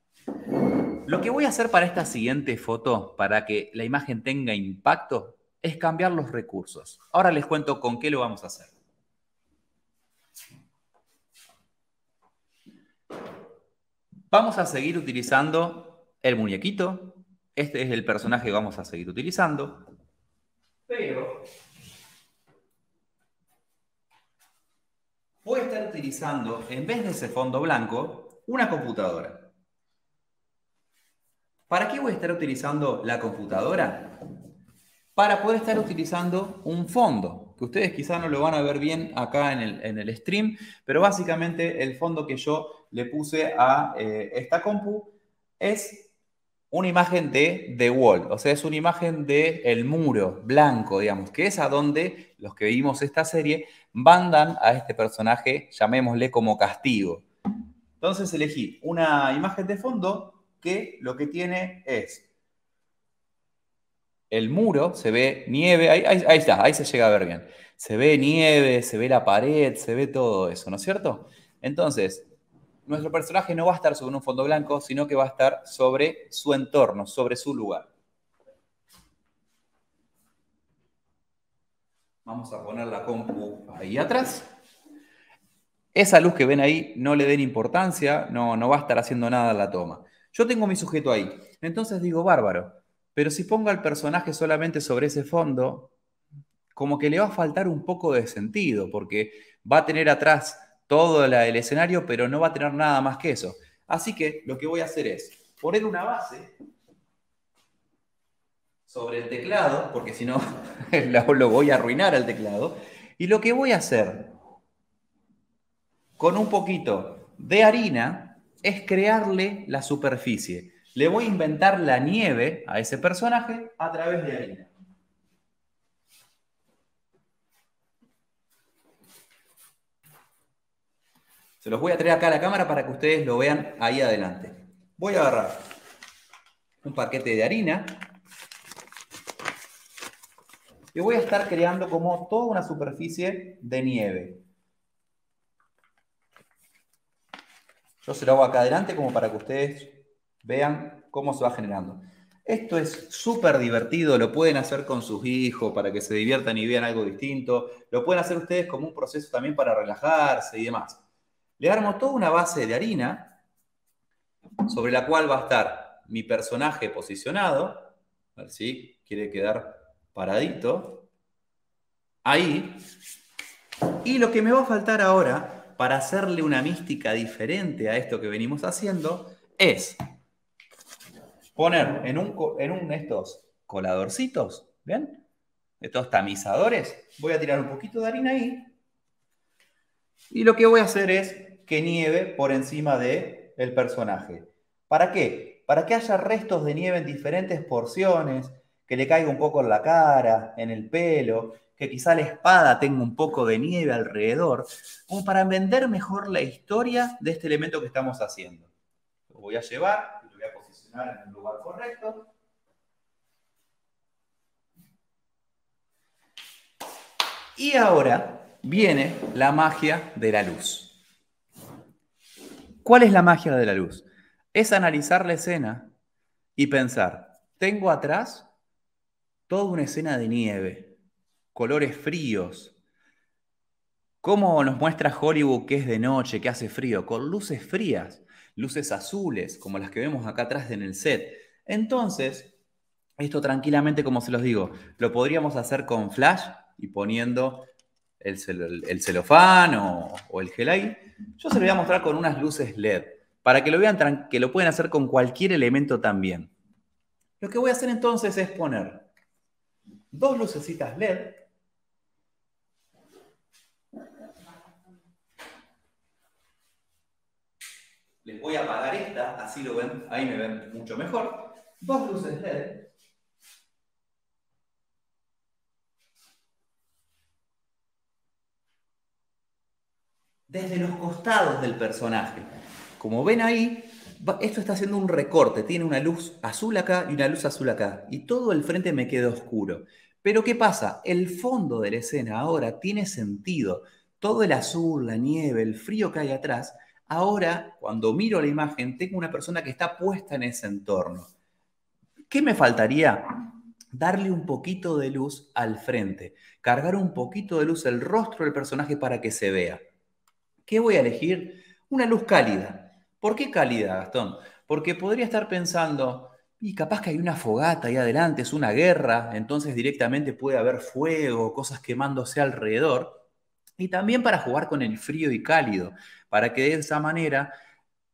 Lo que voy a hacer para esta siguiente foto, para que la imagen tenga impacto, es cambiar los recursos. Ahora les cuento con qué lo vamos a hacer. Vamos a seguir utilizando el muñequito. Este es el personaje que vamos a seguir utilizando. Pero voy a estar utilizando, en vez de ese fondo blanco, una computadora. ¿Para qué voy a estar utilizando la computadora? Para poder estar utilizando un fondo, que ustedes quizás no lo van a ver bien acá en el, stream, pero básicamente el fondo que yo le puse a eh, esta compu es una imagen de The Wall, o sea, es una imagen de muro blanco, digamos, que es a donde los que vimos esta serie mandan a este personaje, llamémosle como castigo. Entonces elegí una imagen de fondo que lo que tiene es el muro, se ve nieve, ahí está, ahí se llega a ver bien. Se ve nieve, se ve la pared, se ve todo eso, ¿no es cierto? Entonces, nuestro personaje no va a estar sobre un fondo blanco, sino que va a estar sobre su entorno, sobre su lugar. Vamos a poner la compu ahí atrás. Esa luz que ven ahí, no le den importancia, no, no va a estar haciendo nada la toma. Yo tengo mi sujeto ahí. Entonces digo, bárbaro, pero si pongo al personaje solamente sobre ese fondo, como que le va a faltar un poco de sentido, porque va a tener atrás todo el escenario, pero no va a tener nada más que eso. Así que lo que voy a hacer es poner una base sobre el teclado, porque si no [laughs] lo voy a arruinar al teclado, y lo que voy a hacer con un poquito de harina es crearle la superficie. Le voy a inventar la nieve a ese personaje a través de harina. Se los voy a traer acá a la cámara para que ustedes lo vean ahí adelante. Voy a agarrar un paquete de harina y voy a estar creando como toda una superficie de nieve. Yo se lo hago acá adelante como para que ustedes vean cómo se va generando. Esto es súper divertido, lo pueden hacer con sus hijos para que se diviertan y vean algo distinto. Lo pueden hacer ustedes como un proceso también para relajarse y demás. Le armo toda una base de harina sobre la cual va a estar mi personaje posicionado. A ver si quiere quedar paradito. Ahí. Y lo que me va a faltar ahora para hacerle una mística diferente a esto que venimos haciendo es poner en un, de estos coladorcitos, bien, Estos tamizadores. Voy a tirar un poquito de harina ahí. Y lo que voy a hacer es que nieve por encima del el personaje. ¿Para qué? Para que haya restos de nieve en diferentes porciones, que le caiga un poco en la cara, en el pelo, que quizá la espada tenga un poco de nieve alrededor, como para vender mejor la historia de este elemento que estamos haciendo. Lo voy a llevar, lo voy a posicionar en el lugar correcto. Y ahora viene la magia de la luz. ¿Cuál es la magia de la luz? Es analizar la escena y pensar, tengo atrás toda una escena de nieve, colores fríos. ¿Cómo nos muestra Hollywood que es de noche, que hace frío? Con luces frías, luces azules, como las que vemos acá atrás en el set. Entonces, esto tranquilamente, como se los digo, lo podríamos hacer con flash y poniendo el, celofán o, el gel yo se lo voy a mostrar con unas luces LED, para que lo vean que lo pueden hacer con cualquier elemento también. Lo que voy a hacer entonces es poner dos lucecitas LED. Les voy a apagar esta, así lo ven, ahí me ven mucho mejor. Dos luces LED. desde los costados del personaje. Como ven ahí, esto está haciendo un recorte, tiene una luz azul acá y una luz azul acá, y todo el frente me queda oscuro. Pero ¿qué pasa? El fondo de la escena ahora tiene sentido. Todo el azul, la nieve, el frío que hay atrás, ahora cuando miro la imagen tengo una persona que está puesta en ese entorno. ¿Qué me faltaría? Darle un poquito de luz al frente, cargar un poquito de luz el rostro del personaje para que se vea. ¿Qué voy a elegir? Una luz cálida. ¿Por qué cálida, Gastón? Porque podría estar pensando, y capaz que hay una fogata ahí adelante, es una guerra, entonces directamente puede haber fuego, cosas quemándose alrededor. Y también para jugar con el frío y cálido, para que de esa manera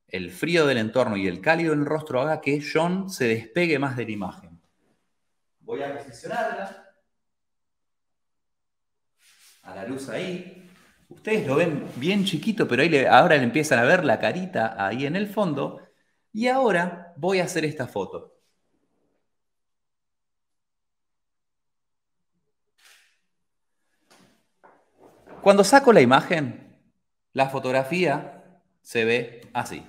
el frío del entorno y el cálido del rostro haga que John se despegue más de la imagen. Voy a posicionarla a la luz ahí, Ustedes lo ven bien chiquito, pero ahora le empiezan a ver la carita ahí en el fondo. Y ahora voy a hacer esta foto. Cuando saco la imagen, la fotografía se ve así.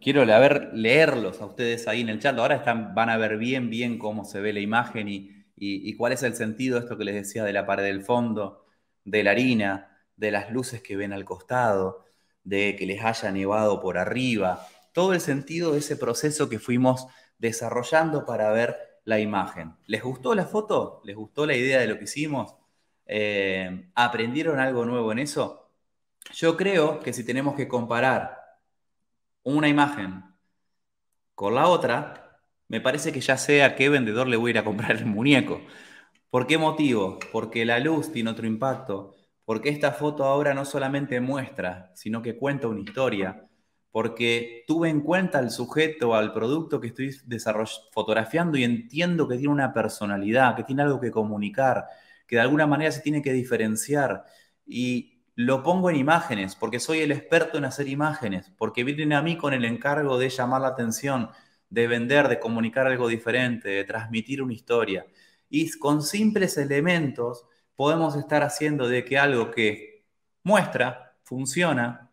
Quiero leerlos a ustedes ahí en el chat. Ahora están, van a ver bien, bien cómo se ve la imagen y y, cuál es el sentido de esto que les decía de la pared del fondo, de la harina, de las luces que ven al costado, de que les haya nevado por arriba, todo el sentido de ese proceso que fuimos desarrollando para ver la imagen. ¿Les gustó la foto? ¿Les gustó la idea de lo que hicimos? Eh, ¿Aprendieron algo nuevo en eso? Yo creo que si tenemos que comparar una imagen con la otra, me parece que ya sé a qué vendedor le voy a ir a comprar el muñeco. ¿Por qué motivo? Porque la luz tiene otro impacto, porque esta foto ahora no solamente muestra, sino que cuenta una historia, porque tuve en cuenta al sujeto, al producto que estoy fotografiando y entiendo que tiene una personalidad, que tiene algo que comunicar, que de alguna manera se tiene que diferenciar. Y lo pongo en imágenes, porque soy el experto en hacer imágenes, porque vienen a mí con el encargo de llamar la atención, de vender, de comunicar algo diferente, de transmitir una historia. Y con simples elementos podemos estar haciendo de que algo que muestra, funciona,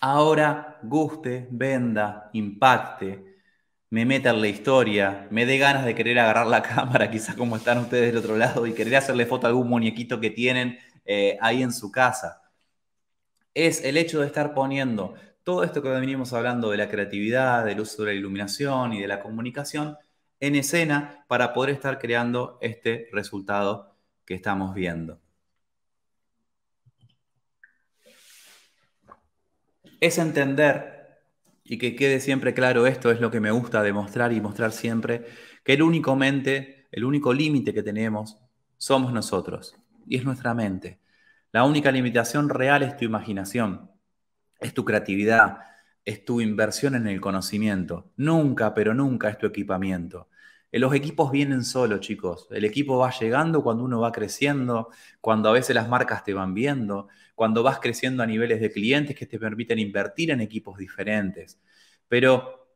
ahora guste, venda, impacte, me meta en la historia, me dé ganas de querer agarrar la [laughs] cámara, quizás como están ustedes del otro lado, y querer hacerle foto a algún muñequito que tienen eh, ahí en su casa. Es el hecho de estar poniendo todo esto que venimos hablando de la creatividad, del uso de la iluminación y de la comunicación en escena para poder estar creando este resultado que estamos viendo. Es entender, y que quede siempre claro esto, es lo que me gusta demostrar y mostrar siempre, que el único mente, el único límite que tenemos somos nosotros, y es nuestra mente. La única limitación real es tu imaginación es tu creatividad, es tu inversión en el conocimiento. Nunca, pero nunca es tu equipamiento. Eh, los equipos vienen solos, chicos. El equipo va llegando cuando uno va creciendo, cuando a veces las marcas te van viendo, cuando vas creciendo a niveles de clientes que te permiten invertir en equipos diferentes. Pero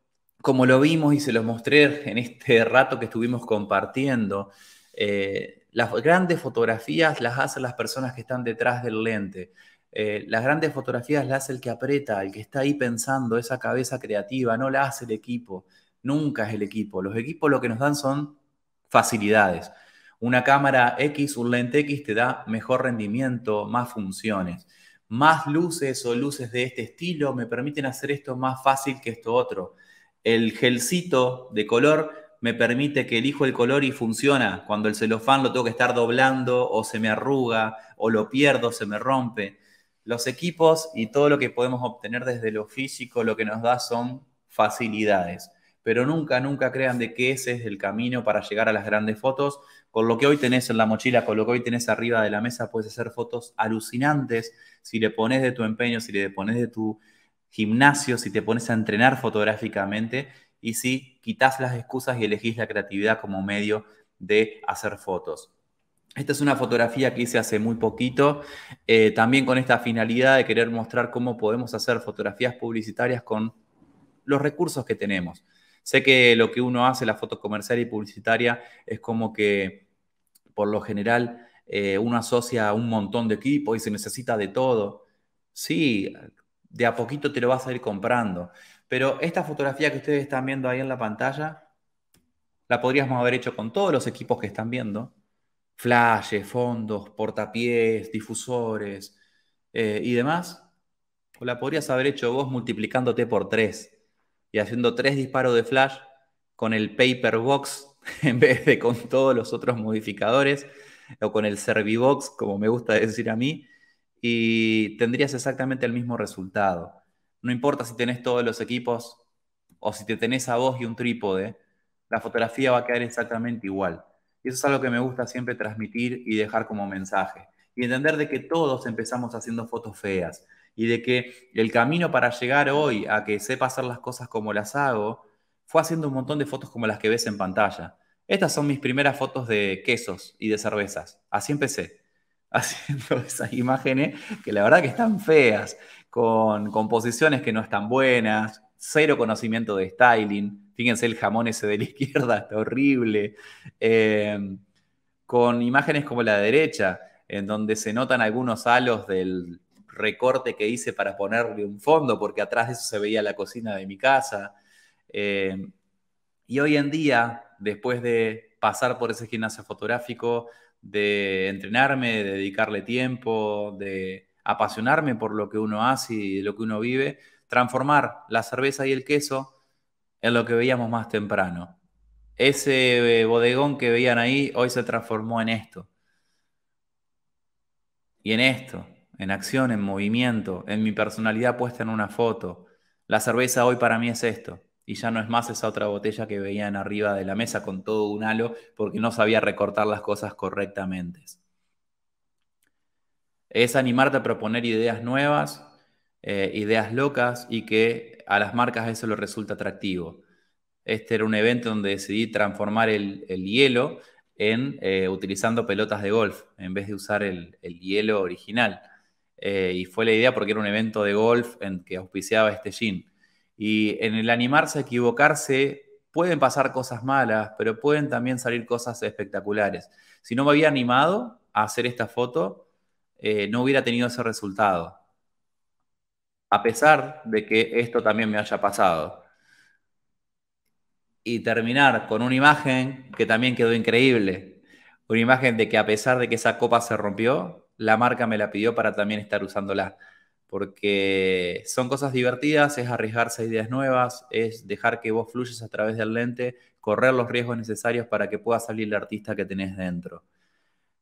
como lo vimos y se los mostré en este rato que estuvimos compartiendo, eh, las grandes fotografías las hacen las personas que están detrás del lente. Eh, las grandes fotografías las hace el que aprieta, el que está ahí pensando, esa cabeza creativa, no la hace el equipo, nunca es el equipo. Los equipos lo que nos dan son facilidades. Una cámara X, un lente X te da mejor rendimiento, más funciones. Más luces o luces de este estilo me permiten hacer esto más fácil que esto otro. El gelcito de color me permite que elijo el color y funciona. Cuando el celofán lo tengo que estar doblando o se me arruga o lo pierdo, se me rompe los equipos y todo lo que podemos obtener desde lo físico, lo que nos da son facilidades. Pero nunca, nunca crean de que ese es el camino para llegar a las grandes fotos. Con lo que hoy tenés en la mochila, con lo que hoy tenés arriba de la mesa, puedes hacer fotos alucinantes si le pones de tu empeño, si le pones de tu gimnasio, si te pones a entrenar fotográficamente y si quitas las excusas y elegís la creatividad como medio de hacer fotos. Esta es una fotografía que hice hace muy poquito, eh, también con esta finalidad de querer mostrar cómo podemos hacer fotografías publicitarias con los recursos que tenemos. Sé que lo que uno hace, la foto comercial y publicitaria, es como que por lo general eh, uno asocia un montón de equipo y se necesita de todo. Sí, de a poquito te lo vas a ir comprando. Pero esta fotografía que ustedes están viendo ahí en la pantalla, la podríamos haber hecho con todos los equipos que están viendo flashes, fondos, portapiés, difusores eh, y demás, O la podrías haber hecho vos multiplicándote por tres y haciendo tres disparos de flash con el paper box [laughs] en vez de con todos los otros modificadores o con el servibox, como me gusta decir a mí, y tendrías exactamente el mismo resultado. No importa si tenés todos los equipos o si te tenés a vos y un trípode, la fotografía va a quedar exactamente igual. Y eso es algo que me gusta siempre transmitir y dejar como mensaje. Y entender de que todos empezamos haciendo fotos feas y de que el camino para llegar hoy a que sepa hacer las cosas como las hago fue haciendo un montón de fotos como las que ves en pantalla. Estas son mis primeras fotos de quesos y de cervezas. Así empecé, [laughs] haciendo esas imágenes que la verdad que están feas, con composiciones que no están buenas, cero conocimiento de styling. Fíjense el jamón ese de la [laughs] izquierda, está horrible. Eh, con imágenes como la derecha, en donde se notan algunos halos del recorte que hice para ponerle un fondo, porque atrás de eso se veía la cocina de mi casa. Eh, y hoy en día, después de pasar por ese gimnasio fotográfico, de entrenarme, de dedicarle tiempo, de apasionarme por lo que uno hace y lo que uno vive, transformar la cerveza y el queso en lo que veíamos más temprano. Ese eh, bodegón que veían ahí hoy se transformó en esto. Y en esto, en acción, en movimiento, en mi personalidad puesta en una foto. La cerveza hoy para mí es esto. Y ya no es más esa otra botella que veían arriba de la mesa con todo un halo porque no sabía recortar las cosas correctamente. Es animarte a proponer ideas nuevas, eh, ideas locas y que a las marcas eso les resulta atractivo. Este era un evento donde decidí transformar el, hielo en eh, utilizando pelotas de golf en vez de usar el, hielo original. Eh, y fue la idea porque era un evento de golf en que auspiciaba este gin. Y en el animarse a equivocarse, pueden pasar cosas malas, pero pueden también salir cosas espectaculares. Si no me había animado a hacer esta foto, no hubiera tenido ese resultado a pesar de que esto también me haya pasado. Y terminar con una imagen que también quedó increíble. Una imagen de que a pesar de que esa copa se rompió, la marca me la pidió para también estar usándola. Porque son cosas divertidas, es arriesgarse a ideas nuevas, es dejar que vos fluyes a través del lente, correr los riesgos necesarios para que pueda salir el artista que tenés dentro.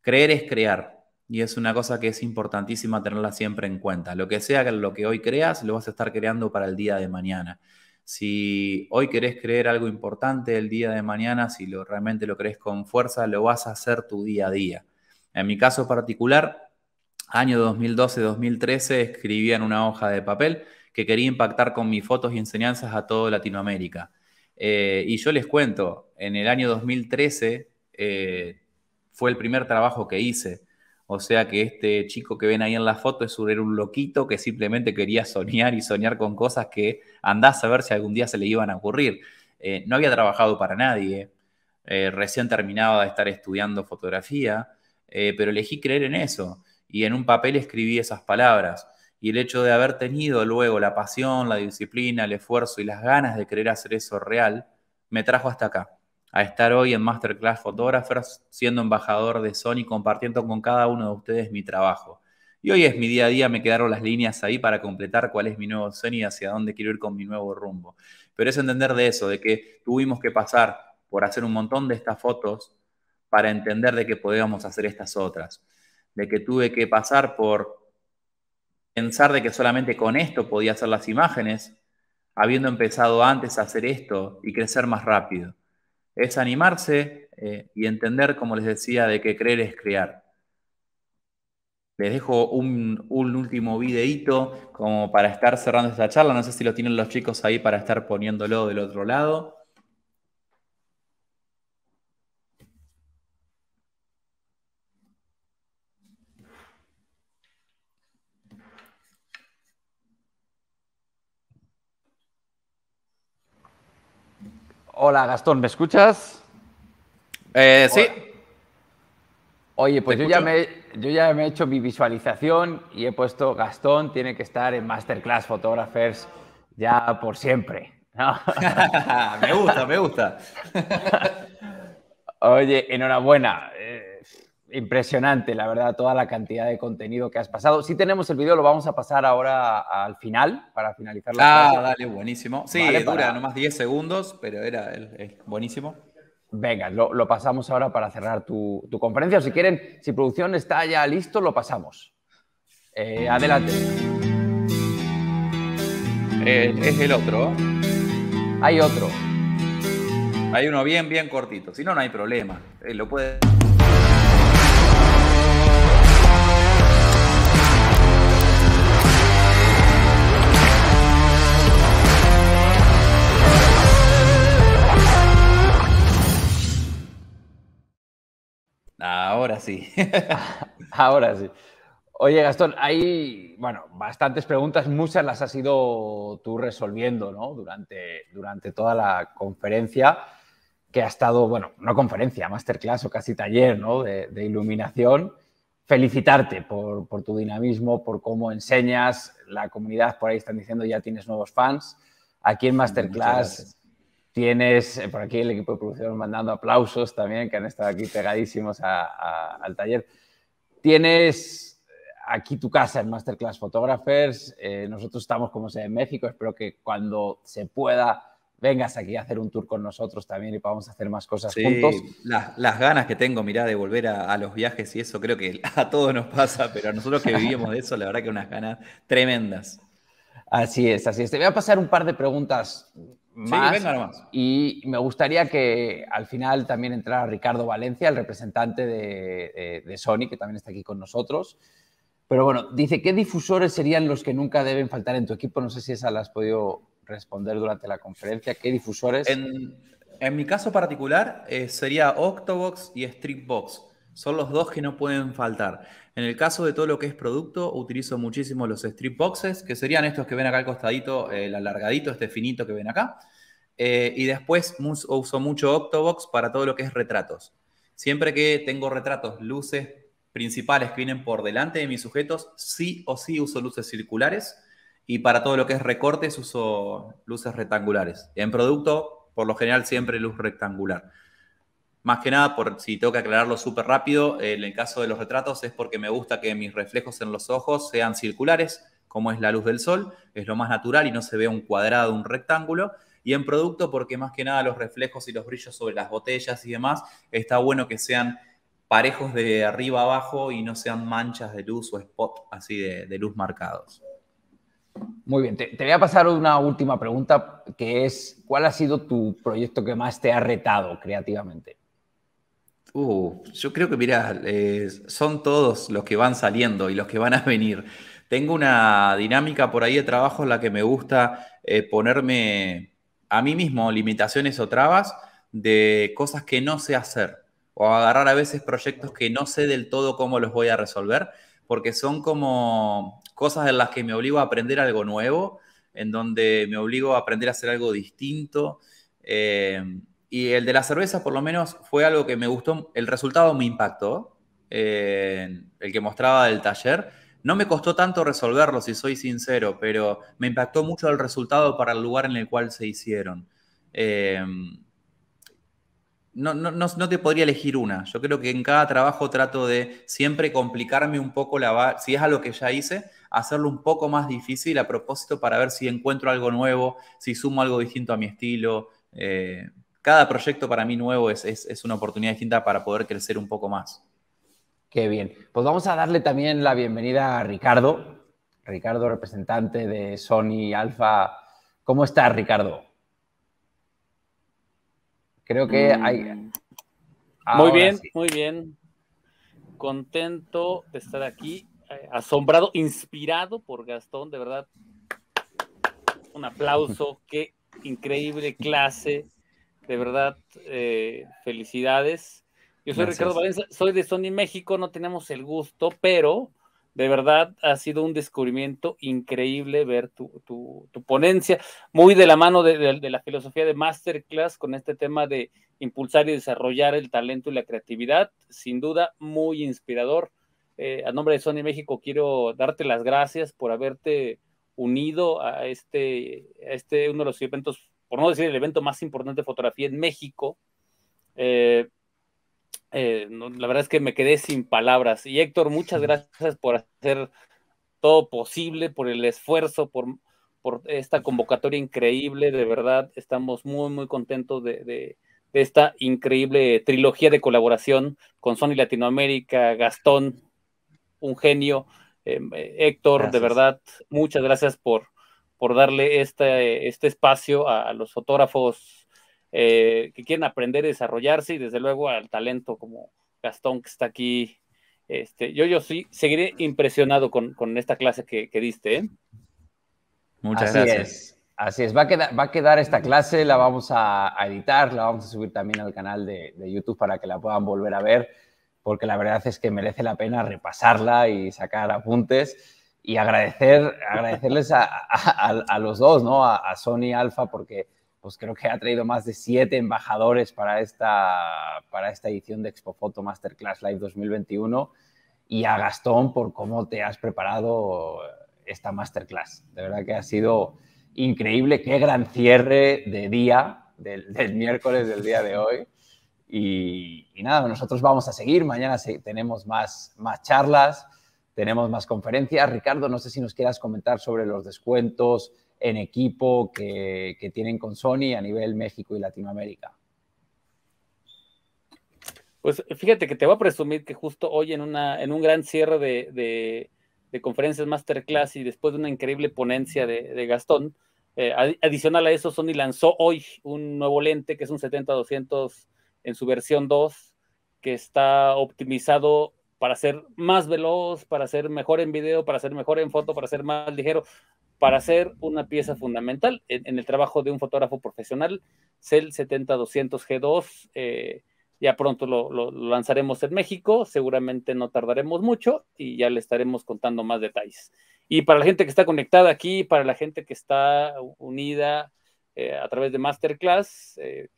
Creer es crear y es una cosa que es importantísima tenerla siempre en cuenta. Lo que sea lo que hoy creas, lo vas a estar creando para el día de mañana. Si hoy querés creer algo importante el día de mañana, si lo, realmente lo crees con fuerza, lo vas a hacer tu día a día. En mi caso particular, año 2012-2013 escribía en una hoja de papel que quería impactar con mis fotos y enseñanzas a toda Latinoamérica. Eh, y yo les cuento, en el año 2013 eh, fue el primer trabajo que hice. O sea que este chico que ven ahí en la foto es un, era un loquito que simplemente quería soñar y soñar con cosas que andás a ver si algún día se le iban a ocurrir. Eh, no había trabajado para nadie, eh, recién terminaba de estar estudiando fotografía, eh, pero elegí creer en eso y en un papel escribí esas palabras. Y el hecho de haber tenido luego la pasión, la disciplina, el esfuerzo y las ganas de querer hacer eso real, me trajo hasta acá a estar hoy en Masterclass Photographers, siendo embajador de Sony, compartiendo con cada uno de ustedes mi trabajo. Y hoy es mi día a día, me quedaron las líneas ahí para completar cuál es mi nuevo Sony y hacia dónde quiero ir con mi nuevo rumbo. Pero es entender de eso, de que tuvimos que pasar por hacer un montón de estas fotos para entender de que podíamos hacer estas otras. De que tuve que pasar por pensar de que solamente con esto podía hacer las imágenes, habiendo empezado antes a hacer esto y crecer más rápido es animarse eh, y entender, como les decía, de que creer es crear. Les dejo un, un, último videíto como para estar cerrando esta charla. No sé si lo tienen los chicos ahí para estar poniéndolo del otro lado. Hola Gastón, ¿me escuchas? Eh, sí. Oye, pues yo ya, me, he hecho mi visualización y he puesto Gastón tiene que estar en Masterclass Photographers ya por siempre. [laughs] me gusta, me gusta. [laughs] Oye, enhorabuena impresionante, la verdad, toda la cantidad de contenido que has pasado. Si tenemos el video, lo vamos a pasar ahora al final, para finalizar Ah, dale, buenísimo. Sí, dura nomás 10 segundos, pero era buenísimo. Venga, lo, pasamos ahora para cerrar tu, conferencia. O si quieren, si producción está ya listo, lo pasamos. Eh, adelante. Eh, es el otro. Hay otro. Hay uno bien, bien cortito. Si no, no hay problema. Eh, lo puede... Ahora sí. [laughs] Ahora sí. Oye, Gastón, hay, bueno, bastantes preguntas, muchas las has ido tú resolviendo, ¿no? Durante, durante toda la conferencia que ha estado, bueno, no conferencia, masterclass o casi taller, ¿no? De, iluminación. Felicitarte por, por, tu dinamismo, por cómo enseñas. La comunidad por ahí están diciendo ya tienes nuevos fans. Aquí en Masterclass Tienes eh, por aquí el equipo de producción mandando aplausos también, que han estado aquí pegadísimos al taller. Tienes eh, aquí tu casa en Masterclass Photographers. Eh, nosotros estamos como sea, en México. Espero que cuando se pueda vengas aquí a hacer un tour con nosotros también y podamos hacer más cosas juntos. Sí, las ganas que tengo, mirá, de volver a, los viajes y eso creo que [laughs] a todos nos pasa, pero nosotros que vivimos de eso, la verdad que unas ganas tremendas. Así es, así es. Te voy a pasar un par de preguntas más. Y me gustaría que al final también entrara Ricardo Valencia, el representante de, Sony, que también está aquí con nosotros. Pero bueno, dice, ¿qué difusores serían los que nunca deben faltar en tu equipo? No sé si esa la has podido responder durante la conferencia. ¿Qué difusores? En, en mi caso particular eh, sería Octobox y Stripbox, Son los dos que no pueden faltar. En el caso de todo lo que es producto, utilizo muchísimo los Stripboxes que serían estos que ven acá al costadito, eh, el alargadito, este finito que ven acá. Eh, y después uso mucho Octobox para todo lo que es retratos. Siempre que tengo retratos, luces principales que vienen por delante de mis sujetos, sí o sí uso luces circulares. Y para todo lo que es recortes, uso luces rectangulares. En producto, por lo general, siempre luz rectangular. Más que nada, por, si tengo que aclararlo súper rápido, en el caso de los retratos es porque me gusta que mis reflejos en los ojos sean circulares, como es la luz del sol, es lo más natural y no se ve un cuadrado, un rectángulo y en producto, porque más que nada los reflejos y los brillos sobre las botellas y demás, está bueno que sean parejos de arriba abajo y no sean manchas de luz o spot así de, luz marcados. Muy bien, te, voy a pasar una última pregunta que es, ¿cuál ha sido tu proyecto que más te ha retado creativamente? Uh, yo creo que, mira, eh, son todos los que van saliendo y los que van a venir. Tengo una dinámica por ahí de trabajo en la que me gusta eh, ponerme a mí mismo limitaciones o trabas de cosas que no sé hacer o agarrar a veces proyectos que no sé del todo cómo los voy a resolver, porque son como cosas en las que me obligo a aprender algo nuevo, en donde me obligo a aprender a hacer algo distinto. Eh, y el de la cerveza, por lo menos, fue algo que me gustó, el resultado me impactó, eh, el que mostraba del taller, no me costó tanto resolverlo, si soy sincero, pero me impactó mucho el resultado para el lugar en el cual se hicieron. Em, no, te podría elegir una. Yo creo que en cada trabajo trato de siempre complicarme un poco la... Si es algo que ya hice, hacerlo un poco más difícil a propósito para ver si encuentro algo nuevo, si sumo algo distinto a mi estilo. Eh, cada proyecto para mí nuevo es una oportunidad distinta para poder crecer un poco más. Qué bien. Pues vamos a darle también la bienvenida a Ricardo. Ricardo, representante de Sony Alpha. ¿Cómo estás, Ricardo? Creo que mm. hay. muy bien, muy bien. Contento de estar aquí, eh, asombrado, inspirado por Gastón, de verdad. Un aplauso, [laughs] qué increíble clase, de verdad, eh, felicidades. Yo soy Ricardo Valencia, soy de Sony México, no tenemos el gusto, pero de verdad ha sido un descubrimiento increíble ver tu, ponencia, muy de la mano de, la filosofía de Masterclass con este tema de impulsar y desarrollar el talento y la creatividad, sin duda muy inspirador. Eh, a nombre de Sony México quiero darte las gracias por haberte unido a este, este uno de los eventos, por no decir el evento más importante de fotografía en México. Eh, eh, la verdad es que me quedé sin palabras. Y Héctor, muchas gracias por hacer todo posible, por el esfuerzo, por, por esta convocatoria increíble. De verdad, estamos muy, muy contentos de, esta increíble trilogía de colaboración con Sony Latinoamérica, Gastón, un genio. Em, eh, Héctor, de verdad, muchas gracias por, por darle este, este espacio a los fotógrafos eh, que quieren aprender y desarrollarse, y desde luego al talento como Gastón, que está aquí. Este, yo, yo sí, seguiré impresionado con, esta clase que, diste. ¿eh? Muchas gracias. Es. Así es, va a, quedar, va a quedar esta clase, la vamos a, editar, la vamos a subir también al canal de, YouTube para que la puedan volver a ver, porque la verdad es que merece la pena repasarla y sacar apuntes y agradecer, agradecerles a, los dos, ¿no? A, Sony Sony Alfa, porque pues creo que ha traído más de siete embajadores para esta, para esta edición de Expo Foto Masterclass Live 2021 y a Gastón por cómo te has preparado esta masterclass. De verdad que ha sido increíble, qué gran cierre de día, del, miércoles del día de hoy. Y, y, nada, nosotros vamos a seguir, mañana tenemos más, más charlas, tenemos más conferencias. Ricardo, no sé si nos quieras comentar sobre los descuentos, en equipo que, tienen con Sony a nivel México y Latinoamérica. Pues fíjate que te voy a presumir que justo hoy en, una, en un gran cierre de, conferencias masterclass y después de una increíble ponencia de, Gastón, eh, adicional a eso, Sony lanzó hoy un nuevo lente que es un 70-200 en su versión 2, que está optimizado para ser más veloz, para ser mejor en video, para ser mejor en foto, para ser más ligero para ser una pieza fundamental en, el trabajo de un fotógrafo profesional, CEL 70-200G2. Eh, ya pronto lo, lanzaremos en México, seguramente no tardaremos mucho y ya le estaremos contando más detalles. Y para la gente que está conectada aquí, para la gente que está unida eh, a través de Masterclass, eh,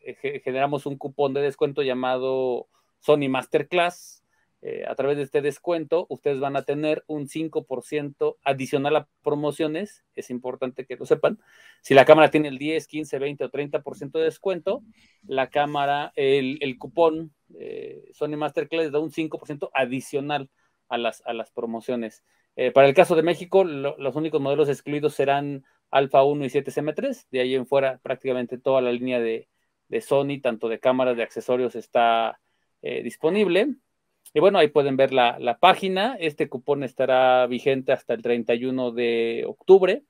generamos un cupón de descuento llamado Sony Masterclass eh, a través de este descuento, ustedes van a tener un 5% adicional a promociones, es importante que lo sepan. Si la cámara tiene el 10, 15, 20 o 30% de descuento, la cámara, el, cupón eh, Sony Masterclass da un 5% adicional a las, promociones. Eh, para el caso de México, los únicos modelos excluidos serán Alpha 1 y 7CM3, de ahí en fuera prácticamente toda la línea de, de Sony, tanto de cámaras, de accesorios, está disponible. Y bueno, ahí pueden ver la, página. Este cupón estará vigente hasta el 31 de octubre.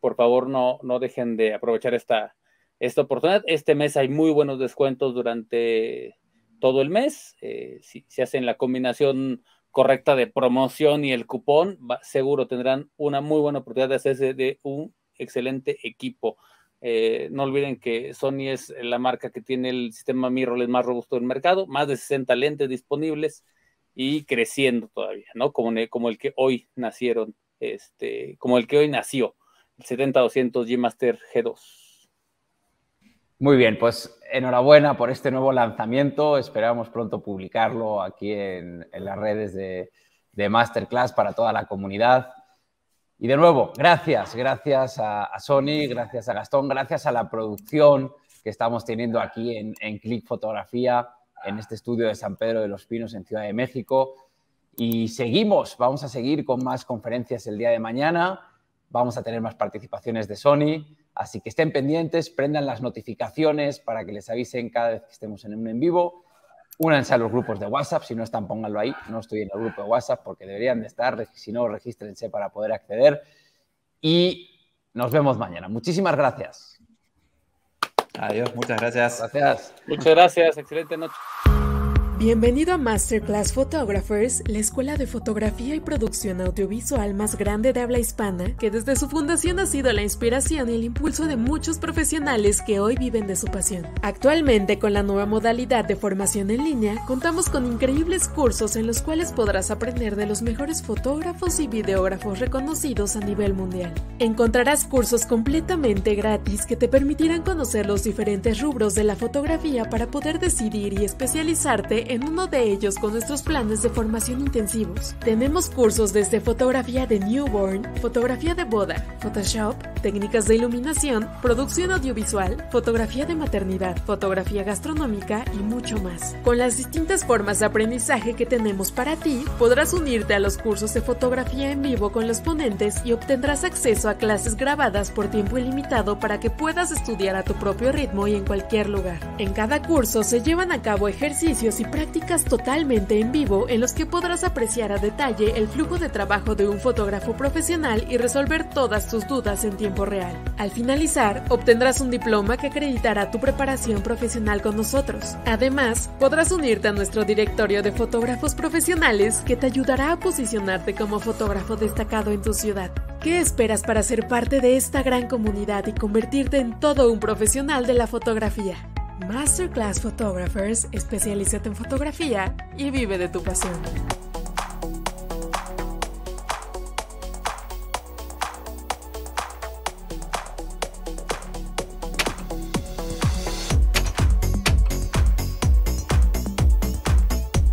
Por favor, no, no dejen de aprovechar esta, esta oportunidad. Este mes hay muy buenos descuentos durante todo el mes. Eh, si, hacen la combinación correcta de promoción y el cupón, seguro tendrán una muy buena oportunidad de hacerse de un excelente equipo. Eh, no olviden que Sony es la marca que tiene el sistema mirrorless más robusto del mercado, más de 60 lentes disponibles y creciendo todavía, ¿no? Como, el que hoy nacieron, este, como el que hoy nació, el 70 G Master G2. Muy bien, pues enhorabuena por este nuevo lanzamiento. Esperamos pronto publicarlo aquí en, las redes de, Masterclass para toda la comunidad. Y de nuevo, gracias, gracias a, Sony, gracias a Gastón, gracias a la producción que estamos teniendo aquí en, en Click Fotografía, en este estudio de San Pedro de los Pinos en Ciudad de México. Y seguimos, vamos a seguir con más conferencias el día de mañana, vamos a tener más participaciones de Sony, así que estén pendientes, prendan las notificaciones para que les avisen cada vez que estemos en un en vivo Únanse a los grupos de WhatsApp, si no están, pónganlo ahí. No estoy en el grupo de WhatsApp porque deberían de estar, si no, regístrense para poder acceder. Y nos vemos mañana. Muchísimas gracias. Adiós, muchas gracias. Gracias. Muchas gracias, excelente noche. Bienvenido a Masterclass Photographers, la escuela de fotografía y producción audiovisual más grande de habla hispana, que desde su fundación ha sido la inspiración y el impulso de muchos profesionales que hoy viven de su pasión. Actualmente, con la nueva modalidad de formación en línea, contamos con increíbles cursos en los cuales podrás aprender de los mejores fotógrafos y videógrafos reconocidos a nivel mundial. Encontrarás cursos completamente gratis que te permitirán conocer los diferentes rubros de la fotografía para poder decidir y especializarte en uno de ellos con nuestros planes de formación intensivos. Tenemos cursos desde fotografía de newborn, fotografía de boda, Photoshop, técnicas de iluminación, producción audiovisual, fotografía de maternidad, fotografía gastronómica y mucho más. Con las distintas formas de aprendizaje que tenemos para ti, podrás unirte a los cursos de fotografía en vivo con los ponentes y obtendrás acceso a clases grabadas por tiempo ilimitado para que puedas estudiar a tu propio ritmo y en cualquier lugar. En cada curso se llevan a cabo ejercicios y prácticas totalmente en vivo en los que podrás apreciar a detalle el flujo de trabajo de un fotógrafo profesional y resolver todas tus dudas en tiempo real. Al finalizar, obtendrás un diploma que acreditará tu preparación profesional con nosotros. Además, podrás unirte a nuestro directorio de fotógrafos profesionales que te ayudará a posicionarte como fotógrafo destacado en tu ciudad. ¿Qué esperas para ser parte de esta gran comunidad y convertirte en todo un profesional de la fotografía? Masterclass Photographers, especialízate en fotografía y vive de tu pasión.